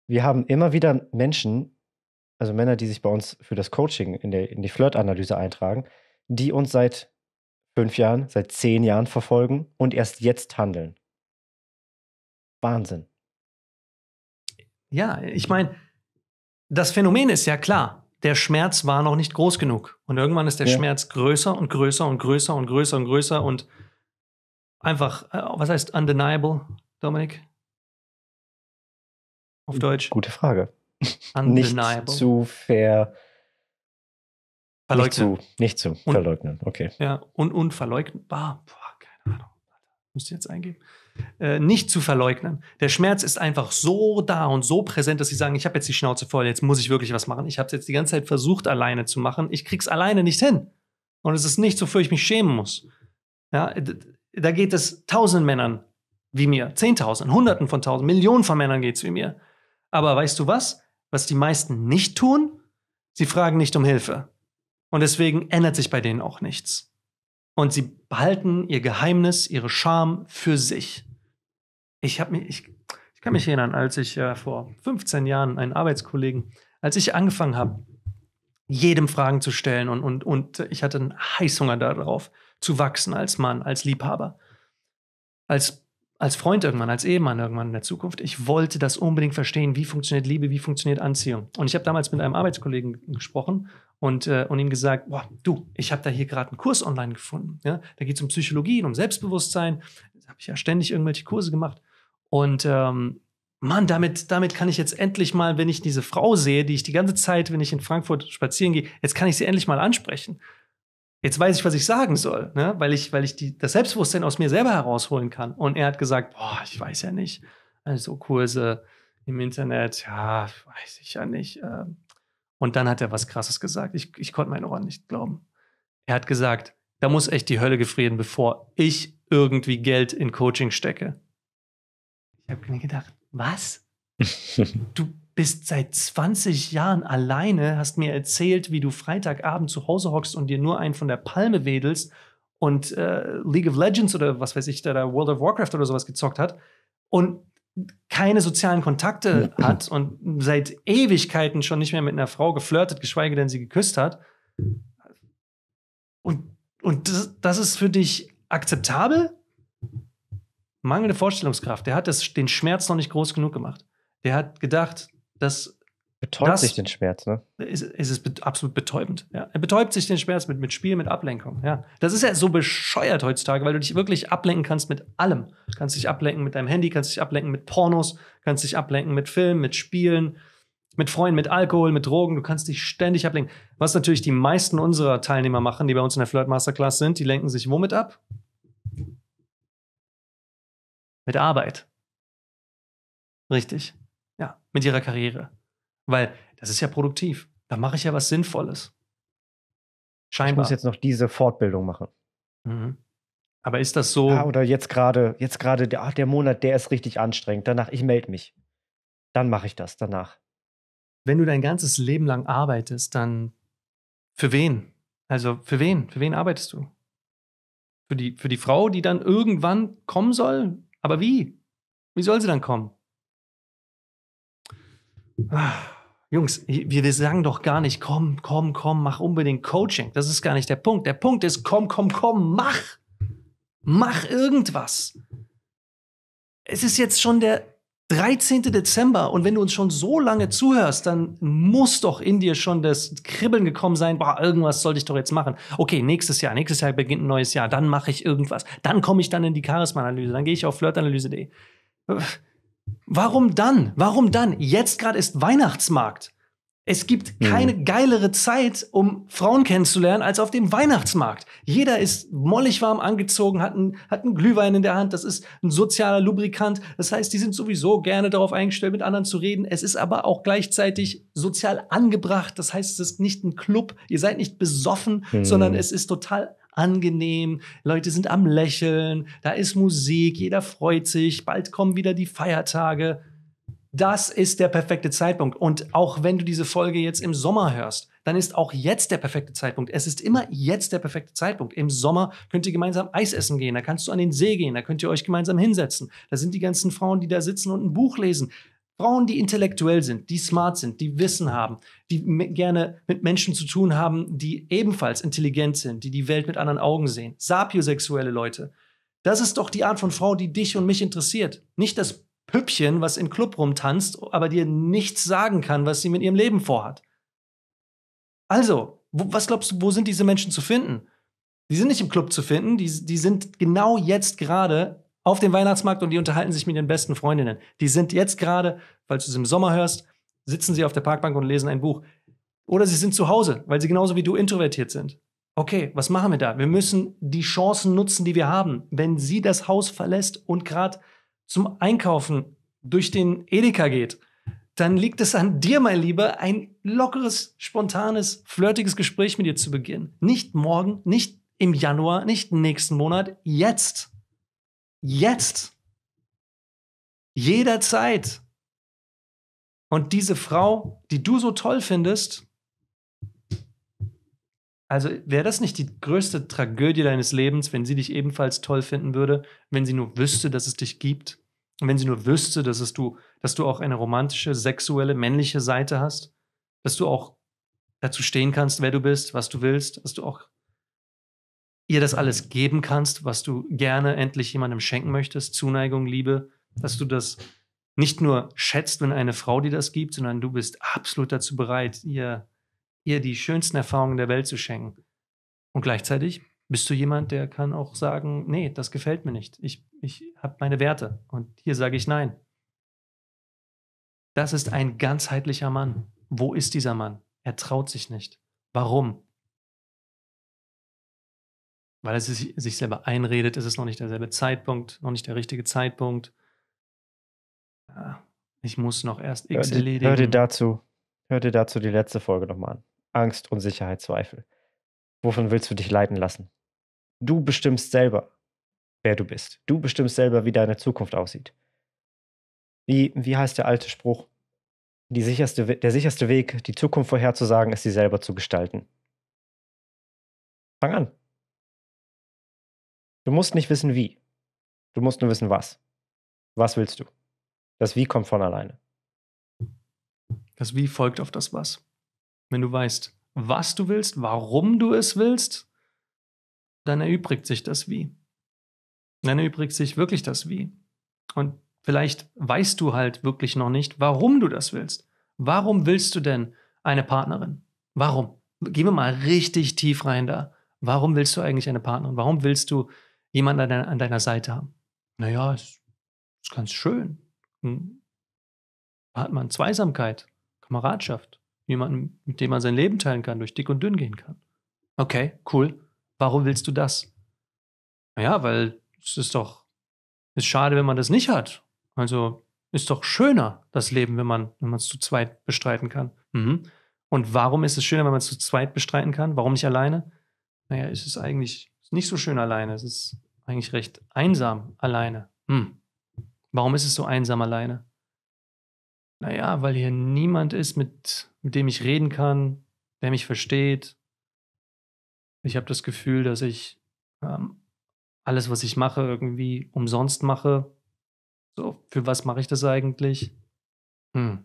Wir haben immer wieder Menschen, also Männer, die sich bei uns für das Coaching in, der, in die Flirtanalyse eintragen, die uns seit fünf Jahren, seit zehn Jahren verfolgen und erst jetzt handeln. Wahnsinn. Ja, ich meine, das Phänomen ist ja klar der Schmerz war noch nicht groß genug. Und irgendwann ist der ja. Schmerz größer und größer und größer und größer und größer und einfach, äh, was heißt undeniable, Dominik? Auf Deutsch? Gute Frage. Undeniable. Nicht zu ver. Verleugnen. Nicht zu, nicht zu verleugnen, okay. Ja, und unverleugnbar. Boah, keine Ahnung. Müsst ihr jetzt eingeben. Äh, nicht zu verleugnen. Der Schmerz ist einfach so da und so präsent, dass sie sagen, ich habe jetzt die Schnauze voll, jetzt muss ich wirklich was machen. Ich habe es jetzt die ganze Zeit versucht, alleine zu machen. Ich krieg's alleine nicht hin. Und es ist nichts, wofür ich mich schämen muss. Ja, äh, da geht es tausend Männern wie mir, zehntausend, hunderten von tausend, Millionen von Männern geht es wie mir. Aber weißt du was? Was die meisten nicht tun? Sie fragen nicht um Hilfe. Und deswegen ändert sich bei denen auch nichts. Und sie behalten ihr Geheimnis, ihre Scham für sich. Ich habe mich, ich, ich, kann mich erinnern, als ich äh, vor 15 Jahren einen Arbeitskollegen, als ich angefangen habe, jedem Fragen zu stellen und, und, und ich hatte einen Heißhunger darauf, zu wachsen als Mann, als Liebhaber, als, als Freund irgendwann, als Ehemann irgendwann in der Zukunft. Ich wollte das unbedingt verstehen, wie funktioniert Liebe, wie funktioniert Anziehung. Und ich habe damals mit einem Arbeitskollegen gesprochen und, äh, und ihm gesagt, boah, du, ich habe da hier gerade einen Kurs online gefunden. Ja? Da geht es um Psychologie und um Selbstbewusstsein. Da habe ich ja ständig irgendwelche Kurse gemacht. Und ähm, Mann, damit, damit kann ich jetzt endlich mal, wenn ich diese Frau sehe, die ich die ganze Zeit, wenn ich in Frankfurt spazieren gehe, jetzt kann ich sie endlich mal ansprechen. Jetzt weiß ich, was ich sagen soll, ne? weil ich, weil ich die, das Selbstbewusstsein aus mir selber herausholen kann. Und er hat gesagt, boah, ich weiß ja nicht. Also Kurse im Internet, ja, weiß ich ja nicht. Ähm. Und dann hat er was Krasses gesagt. Ich, ich konnte meinen Ohren nicht glauben. Er hat gesagt, da muss echt die Hölle gefrieren, bevor ich irgendwie Geld in Coaching stecke. Ich habe mir gedacht, was? du bist seit 20 Jahren alleine, hast mir erzählt, wie du Freitagabend zu Hause hockst und dir nur einen von der Palme wedelst und äh, League of Legends oder was weiß ich, da, da World of Warcraft oder sowas gezockt hat und keine sozialen Kontakte hat und seit Ewigkeiten schon nicht mehr mit einer Frau geflirtet, geschweige denn sie geküsst hat. Und, und das, das ist für dich akzeptabel? mangelnde Vorstellungskraft. Der hat das, den Schmerz noch nicht groß genug gemacht. Der hat gedacht, dass. Betäubt das sich den Schmerz, ne? Ist, ist es absolut betäubend. Ja. Er betäubt sich den Schmerz mit, mit Spiel, mit Ablenkung. Ja. Das ist ja so bescheuert heutzutage, weil du dich wirklich ablenken kannst mit allem. Du kannst dich ablenken mit deinem Handy, kannst dich ablenken mit Pornos, kannst dich ablenken mit Filmen, mit Spielen, mit Freunden, mit Alkohol, mit Drogen. Du kannst dich ständig ablenken. Was natürlich die meisten unserer Teilnehmer machen, die bei uns in der Flirt Masterclass sind, die lenken sich womit ab? Mit Arbeit. Richtig. Ja, mit ihrer Karriere. Weil das ist ja produktiv. Da mache ich ja was Sinnvolles. Scheinbar. Ich muss jetzt noch diese Fortbildung machen. Mhm. Aber ist das so? Ja, ah, oder jetzt gerade, jetzt gerade, ach, der Monat, der ist richtig anstrengend. Danach, ich melde mich. Dann mache ich das danach. Wenn du dein ganzes Leben lang arbeitest, dann für wen? Also für wen? Für wen arbeitest du? Für die, für die Frau, die dann irgendwann kommen soll? Aber wie? Wie soll sie dann kommen? Ah, Jungs, wir, wir sagen doch gar nicht, komm, komm, komm, mach unbedingt Coaching. Das ist gar nicht der Punkt. Der Punkt ist, komm, komm, komm, mach. Mach irgendwas. Es ist jetzt schon der 13. Dezember und wenn du uns schon so lange zuhörst, dann muss doch in dir schon das Kribbeln gekommen sein, boah, irgendwas sollte ich doch jetzt machen. Okay, nächstes Jahr, nächstes Jahr beginnt ein neues Jahr, dann mache ich irgendwas. Dann komme ich dann in die Charisma-Analyse, dann gehe ich auf flirtanalyse.de. Warum dann? Warum dann? Jetzt gerade ist Weihnachtsmarkt. Es gibt mhm. keine geilere Zeit, um Frauen kennenzulernen, als auf dem Weihnachtsmarkt. Jeder ist mollig warm angezogen, hat einen, hat einen Glühwein in der Hand. Das ist ein sozialer Lubrikant. Das heißt, die sind sowieso gerne darauf eingestellt, mit anderen zu reden. Es ist aber auch gleichzeitig sozial angebracht. Das heißt, es ist nicht ein Club. Ihr seid nicht besoffen, mhm. sondern es ist total angenehm, Leute sind am Lächeln, da ist Musik, jeder freut sich, bald kommen wieder die Feiertage. Das ist der perfekte Zeitpunkt. Und auch wenn du diese Folge jetzt im Sommer hörst, dann ist auch jetzt der perfekte Zeitpunkt. Es ist immer jetzt der perfekte Zeitpunkt. Im Sommer könnt ihr gemeinsam Eis essen gehen, da kannst du an den See gehen, da könnt ihr euch gemeinsam hinsetzen. Da sind die ganzen Frauen, die da sitzen und ein Buch lesen. Frauen, die intellektuell sind, die smart sind, die Wissen haben, die gerne mit Menschen zu tun haben, die ebenfalls intelligent sind, die die Welt mit anderen Augen sehen. Sapiosexuelle Leute. Das ist doch die Art von Frau, die dich und mich interessiert. Nicht das Püppchen, was im Club rumtanzt, aber dir nichts sagen kann, was sie mit ihrem Leben vorhat. Also, wo, was glaubst du, wo sind diese Menschen zu finden? Die sind nicht im Club zu finden, die, die sind genau jetzt gerade auf dem Weihnachtsmarkt und die unterhalten sich mit ihren besten Freundinnen. Die sind jetzt gerade, falls du es im Sommer hörst, sitzen sie auf der Parkbank und lesen ein Buch. Oder sie sind zu Hause, weil sie genauso wie du introvertiert sind. Okay, was machen wir da? Wir müssen die Chancen nutzen, die wir haben. Wenn sie das Haus verlässt und gerade zum Einkaufen durch den Edeka geht, dann liegt es an dir, mein Lieber, ein lockeres, spontanes, flirtiges Gespräch mit dir zu beginnen. Nicht morgen, nicht im Januar, nicht nächsten Monat, jetzt. Jetzt. Jederzeit. Und diese Frau, die du so toll findest, also wäre das nicht die größte Tragödie deines Lebens, wenn sie dich ebenfalls toll finden würde, wenn sie nur wüsste, dass es dich gibt? Und wenn sie nur wüsste, dass es du, dass du auch eine romantische, sexuelle, männliche Seite hast, dass du auch dazu stehen kannst, wer du bist, was du willst, dass du auch ihr das alles geben kannst, was du gerne endlich jemandem schenken möchtest, Zuneigung, Liebe, dass du das nicht nur schätzt, wenn eine Frau dir das gibt, sondern du bist absolut dazu bereit, ihr ihr die schönsten Erfahrungen der Welt zu schenken. Und gleichzeitig bist du jemand, der kann auch sagen, nee, das gefällt mir nicht. Ich, ich habe meine Werte und hier sage ich nein. Das ist ein ganzheitlicher Mann. Wo ist dieser Mann? Er traut sich nicht. Warum? Weil er sich selber einredet, ist es noch nicht derselbe Zeitpunkt, noch nicht der richtige Zeitpunkt. Ah, ich muss noch erst X hör dir, erledigen. Hör dir dazu, hör dir dazu die letzte Folge nochmal an. Angst, Unsicherheit, Zweifel. Wovon willst du dich leiten lassen? Du bestimmst selber, wer du bist. Du bestimmst selber, wie deine Zukunft aussieht. Wie, wie heißt der alte Spruch? Sicherste, der sicherste Weg, die Zukunft vorherzusagen, ist sie selber zu gestalten. Fang an. Du musst nicht wissen, wie. Du musst nur wissen, was. Was willst du? Das Wie kommt von alleine. Das Wie folgt auf das Was. Wenn du weißt, was du willst, warum du es willst, dann erübrigt sich das Wie. Dann erübrigt sich wirklich das Wie. Und vielleicht weißt du halt wirklich noch nicht, warum du das willst. Warum willst du denn eine Partnerin? Warum? Gehen wir mal richtig tief rein da. Warum willst du eigentlich eine Partnerin? Warum willst du jemanden an deiner, an deiner Seite haben? Naja, ist, ist ganz schön. Hm. hat man Zweisamkeit, Kameradschaft, Jemanden, mit dem man sein Leben teilen kann, durch dick und dünn gehen kann. Okay, cool. Warum willst du das? Naja, weil es ist doch, ist schade, wenn man das nicht hat. Also ist doch schöner, das Leben, wenn man, wenn man es zu zweit bestreiten kann. Mhm. Und warum ist es schöner, wenn man es zu zweit bestreiten kann? Warum nicht alleine? Naja, es ist eigentlich nicht so schön alleine. Es ist eigentlich recht einsam alleine. Hm. Warum ist es so einsam alleine? naja, weil hier niemand ist, mit, mit dem ich reden kann, der mich versteht. Ich habe das Gefühl, dass ich ähm, alles, was ich mache, irgendwie umsonst mache. So, für was mache ich das eigentlich? Hm.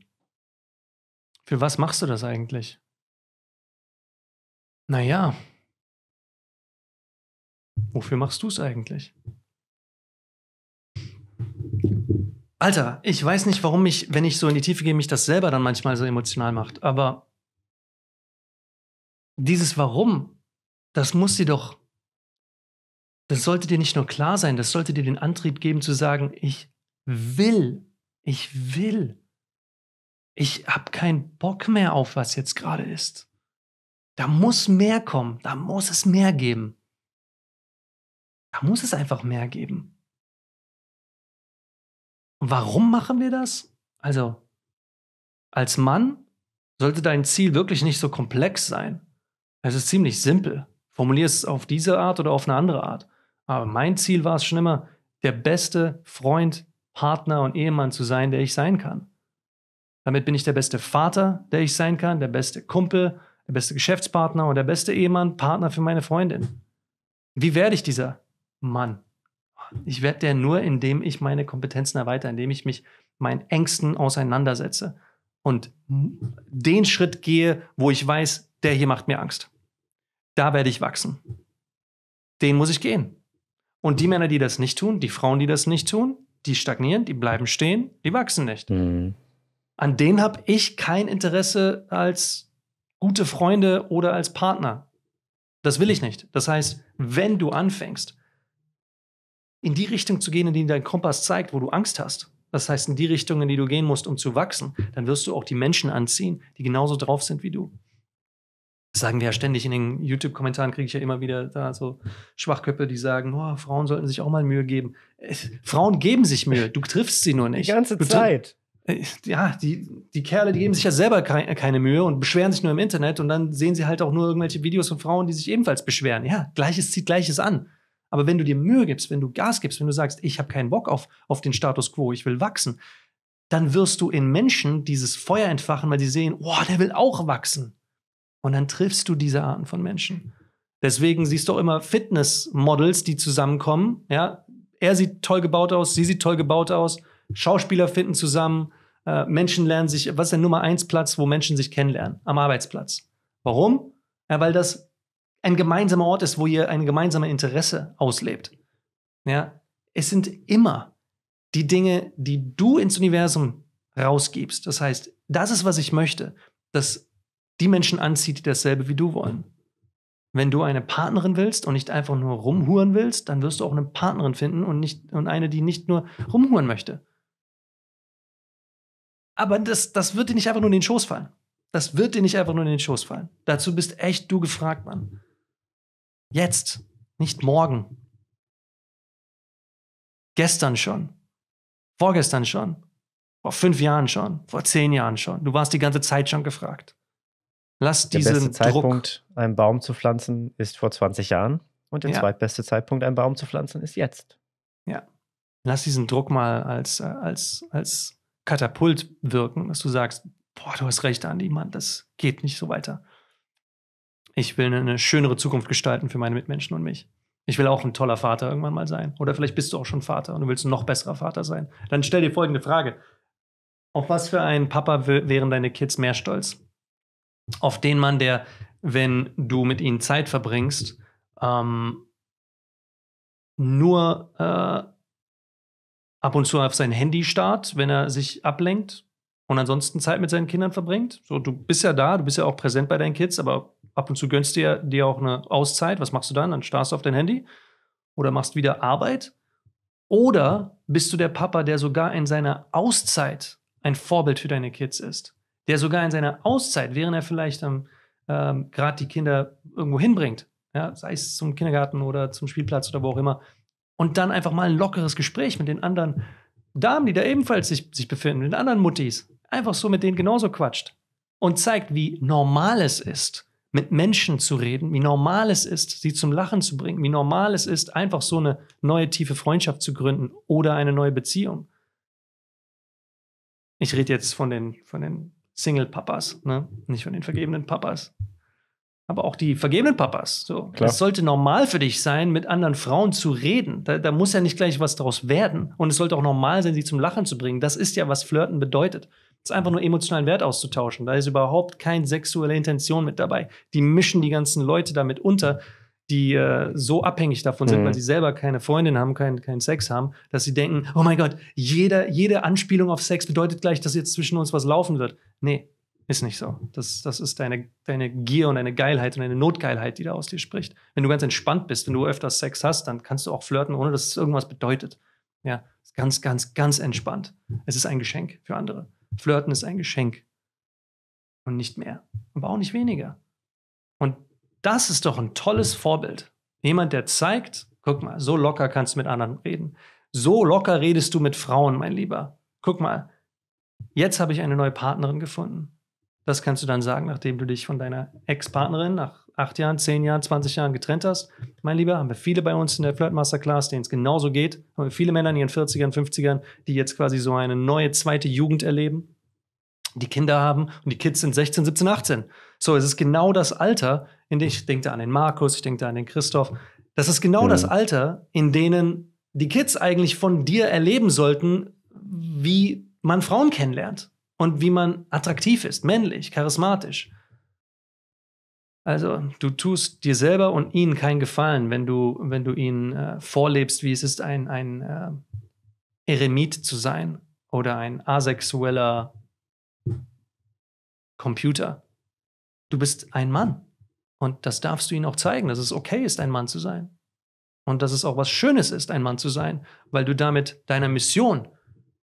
Für was machst du das eigentlich? Naja, wofür machst du es eigentlich? Alter, ich weiß nicht, warum mich, wenn ich so in die Tiefe gehe, mich das selber dann manchmal so emotional macht. Aber dieses Warum, das muss sie doch, das sollte dir nicht nur klar sein, das sollte dir den Antrieb geben zu sagen, ich will, ich will. Ich habe keinen Bock mehr auf, was jetzt gerade ist. Da muss mehr kommen, da muss es mehr geben. Da muss es einfach mehr geben warum machen wir das? Also, als Mann sollte dein Ziel wirklich nicht so komplex sein. Es ist ziemlich simpel. Formulier es auf diese Art oder auf eine andere Art. Aber mein Ziel war es schon immer, der beste Freund, Partner und Ehemann zu sein, der ich sein kann. Damit bin ich der beste Vater, der ich sein kann, der beste Kumpel, der beste Geschäftspartner und der beste Ehemann, Partner für meine Freundin. Wie werde ich dieser Mann? Ich werde der nur, indem ich meine Kompetenzen erweitere, indem ich mich meinen Ängsten auseinandersetze und den Schritt gehe, wo ich weiß, der hier macht mir Angst. Da werde ich wachsen. Den muss ich gehen. Und die Männer, die das nicht tun, die Frauen, die das nicht tun, die stagnieren, die bleiben stehen, die wachsen nicht. Mhm. An denen habe ich kein Interesse als gute Freunde oder als Partner. Das will ich nicht. Das heißt, wenn du anfängst, in die Richtung zu gehen, in die dein Kompass zeigt, wo du Angst hast. Das heißt, in die Richtung, in die du gehen musst, um zu wachsen, dann wirst du auch die Menschen anziehen, die genauso drauf sind wie du. Das sagen wir ja ständig in den YouTube-Kommentaren, kriege ich ja immer wieder da so Schwachköpfe, die sagen, oh, Frauen sollten sich auch mal Mühe geben. Äh, Frauen geben sich Mühe, du triffst sie nur nicht. Die ganze Zeit. Äh, ja, die, die Kerle, die geben sich ja selber kei keine Mühe und beschweren sich nur im Internet und dann sehen sie halt auch nur irgendwelche Videos von Frauen, die sich ebenfalls beschweren. Ja, Gleiches zieht Gleiches an. Aber wenn du dir Mühe gibst, wenn du Gas gibst, wenn du sagst, ich habe keinen Bock auf, auf den Status quo, ich will wachsen, dann wirst du in Menschen dieses Feuer entfachen, weil sie sehen, oh, der will auch wachsen. Und dann triffst du diese Arten von Menschen. Deswegen siehst du auch immer Fitnessmodels, die zusammenkommen. Ja? Er sieht toll gebaut aus, sie sieht toll gebaut aus. Schauspieler finden zusammen. Äh, Menschen lernen sich, was ist der Nummer eins Platz, wo Menschen sich kennenlernen? Am Arbeitsplatz. Warum? Ja, weil das ein gemeinsamer Ort ist, wo ihr ein gemeinsames Interesse auslebt. Ja, es sind immer die Dinge, die du ins Universum rausgibst. Das heißt, das ist, was ich möchte, dass die Menschen anzieht, die dasselbe wie du wollen. Wenn du eine Partnerin willst und nicht einfach nur rumhuren willst, dann wirst du auch eine Partnerin finden und, nicht, und eine, die nicht nur rumhuren möchte. Aber das, das wird dir nicht einfach nur in den Schoß fallen. Das wird dir nicht einfach nur in den Schoß fallen. Dazu bist echt du gefragt, Mann. Jetzt, nicht morgen. Gestern schon. Vorgestern schon. Vor fünf Jahren schon. Vor zehn Jahren schon. Du warst die ganze Zeit schon gefragt. Lass Der diesen beste Zeitpunkt, Druck. einen Baum zu pflanzen, ist vor 20 Jahren. Und der ja. zweitbeste Zeitpunkt, einen Baum zu pflanzen, ist jetzt. Ja. Lass diesen Druck mal als, äh, als, als Katapult wirken, dass du sagst, boah, du hast recht, Andi, Mann, das geht nicht so weiter ich will eine schönere Zukunft gestalten für meine Mitmenschen und mich. Ich will auch ein toller Vater irgendwann mal sein. Oder vielleicht bist du auch schon Vater und du willst ein noch besserer Vater sein. Dann stell dir folgende Frage. Auf was für einen Papa wären deine Kids mehr stolz? Auf den Mann, der, wenn du mit ihnen Zeit verbringst, ähm, nur äh, ab und zu auf sein Handy starrt, wenn er sich ablenkt und ansonsten Zeit mit seinen Kindern verbringt. So, du bist ja da, du bist ja auch präsent bei deinen Kids, aber Ab und zu gönnst du dir, auch eine Auszeit. Was machst du dann? Dann starrst du auf dein Handy oder machst wieder Arbeit. Oder bist du der Papa, der sogar in seiner Auszeit ein Vorbild für deine Kids ist? Der sogar in seiner Auszeit, während er vielleicht ähm, ähm gerade die Kinder irgendwo hinbringt, ja, sei es zum Kindergarten oder zum Spielplatz oder wo auch immer, und dann einfach mal ein lockeres Gespräch mit den anderen Damen, die da ebenfalls sich, sich befinden, mit den anderen Muttis, einfach so mit denen genauso quatscht und zeigt, wie normal es ist, mit Menschen zu reden, wie normal es ist, sie zum Lachen zu bringen, wie normal es ist, einfach so eine neue tiefe Freundschaft zu gründen oder eine neue Beziehung. Ich rede jetzt von den, von den Single-Papas, ne? nicht von den vergebenen Papas. Aber auch die vergebenen Papas. So. Es sollte normal für dich sein, mit anderen Frauen zu reden. Da, da muss ja nicht gleich was draus werden. Und es sollte auch normal sein, sie zum Lachen zu bringen. Das ist ja, was Flirten bedeutet ist einfach nur emotionalen Wert auszutauschen. Da ist überhaupt keine sexuelle Intention mit dabei. Die mischen die ganzen Leute damit unter, die äh, so abhängig davon sind, mhm. weil sie selber keine Freundin haben, keinen kein Sex haben, dass sie denken, oh mein Gott, jeder, jede Anspielung auf Sex bedeutet gleich, dass jetzt zwischen uns was laufen wird. Nee, ist nicht so. Das, das ist deine, deine Gier und deine Geilheit und deine Notgeilheit, die da aus dir spricht. Wenn du ganz entspannt bist, wenn du öfters Sex hast, dann kannst du auch flirten, ohne dass es irgendwas bedeutet. Ja, ganz, ganz, ganz entspannt. Es ist ein Geschenk für andere. Flirten ist ein Geschenk. Und nicht mehr. Aber auch nicht weniger. Und das ist doch ein tolles Vorbild. Jemand, der zeigt, guck mal, so locker kannst du mit anderen reden. So locker redest du mit Frauen, mein Lieber. Guck mal, jetzt habe ich eine neue Partnerin gefunden. Was kannst du dann sagen, nachdem du dich von deiner Ex-Partnerin nach acht Jahren, zehn Jahren, 20 Jahren getrennt hast? Mein Lieber, haben wir viele bei uns in der Flirt Masterclass, denen es genauso geht. Haben wir viele Männer in ihren 40ern, 50ern, die jetzt quasi so eine neue zweite Jugend erleben, die Kinder haben und die Kids sind 16, 17, 18. So, es ist genau das Alter, in dem ich denke da an den Markus, ich denke da an den Christoph. Das ist genau mhm. das Alter, in denen die Kids eigentlich von dir erleben sollten, wie man Frauen kennenlernt und wie man attraktiv ist, männlich, charismatisch. Also du tust dir selber und ihnen keinen Gefallen, wenn du, wenn du ihnen äh, vorlebst, wie es ist, ein, ein äh, Eremit zu sein oder ein asexueller Computer. Du bist ein Mann und das darfst du ihnen auch zeigen, dass es okay ist, ein Mann zu sein. Und dass es auch was Schönes ist, ein Mann zu sein, weil du damit deiner Mission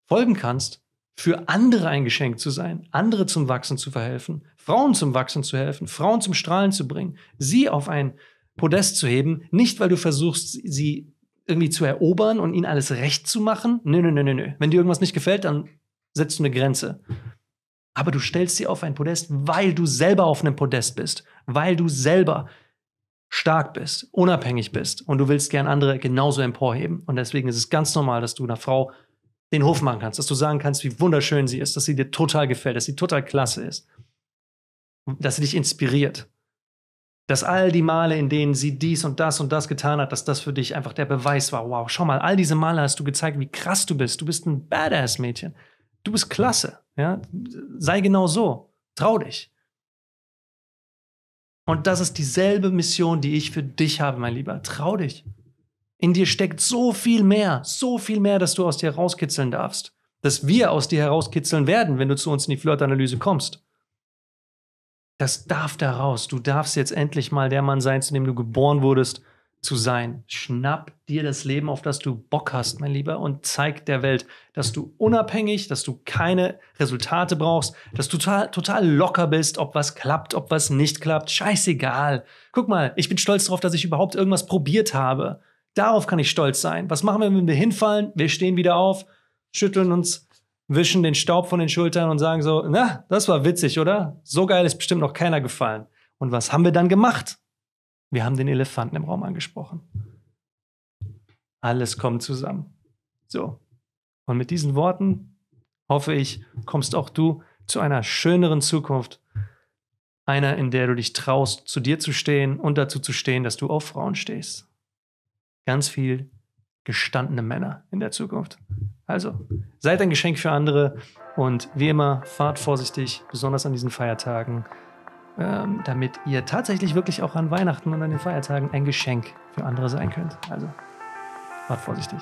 folgen kannst für andere ein Geschenk zu sein, andere zum Wachsen zu verhelfen, Frauen zum Wachsen zu helfen, Frauen zum Strahlen zu bringen, sie auf ein Podest zu heben, nicht weil du versuchst, sie irgendwie zu erobern und ihnen alles recht zu machen. Nö, nö, nö, nö, nö. Wenn dir irgendwas nicht gefällt, dann setzt du eine Grenze. Aber du stellst sie auf ein Podest, weil du selber auf einem Podest bist, weil du selber stark bist, unabhängig bist und du willst gern andere genauso emporheben. Und deswegen ist es ganz normal, dass du einer Frau den Hof machen kannst, dass du sagen kannst, wie wunderschön sie ist, dass sie dir total gefällt, dass sie total klasse ist, dass sie dich inspiriert, dass all die Male, in denen sie dies und das und das getan hat, dass das für dich einfach der Beweis war. Wow, schau mal, all diese Male hast du gezeigt, wie krass du bist. Du bist ein badass Mädchen. Du bist klasse. Ja? Sei genau so. Trau dich. Und das ist dieselbe Mission, die ich für dich habe, mein Lieber. Trau dich. In dir steckt so viel mehr, so viel mehr, dass du aus dir herauskitzeln darfst. Dass wir aus dir herauskitzeln werden, wenn du zu uns in die Flirtanalyse kommst. Das darf da raus. Du darfst jetzt endlich mal der Mann sein, zu dem du geboren wurdest, zu sein. Schnapp dir das Leben, auf das du Bock hast, mein Lieber, und zeig der Welt, dass du unabhängig, dass du keine Resultate brauchst, dass du total, total locker bist, ob was klappt, ob was nicht klappt. Scheißegal. Guck mal, ich bin stolz darauf, dass ich überhaupt irgendwas probiert habe. Darauf kann ich stolz sein. Was machen wir, wenn wir hinfallen? Wir stehen wieder auf, schütteln uns, wischen den Staub von den Schultern und sagen so, na, das war witzig, oder? So geil ist bestimmt noch keiner gefallen. Und was haben wir dann gemacht? Wir haben den Elefanten im Raum angesprochen. Alles kommt zusammen. So. Und mit diesen Worten hoffe ich, kommst auch du zu einer schöneren Zukunft. Einer, in der du dich traust, zu dir zu stehen und dazu zu stehen, dass du auf Frauen stehst ganz viel gestandene Männer in der Zukunft. Also, seid ein Geschenk für andere und wie immer, fahrt vorsichtig, besonders an diesen Feiertagen, ähm, damit ihr tatsächlich wirklich auch an Weihnachten und an den Feiertagen ein Geschenk für andere sein könnt. Also, fahrt vorsichtig.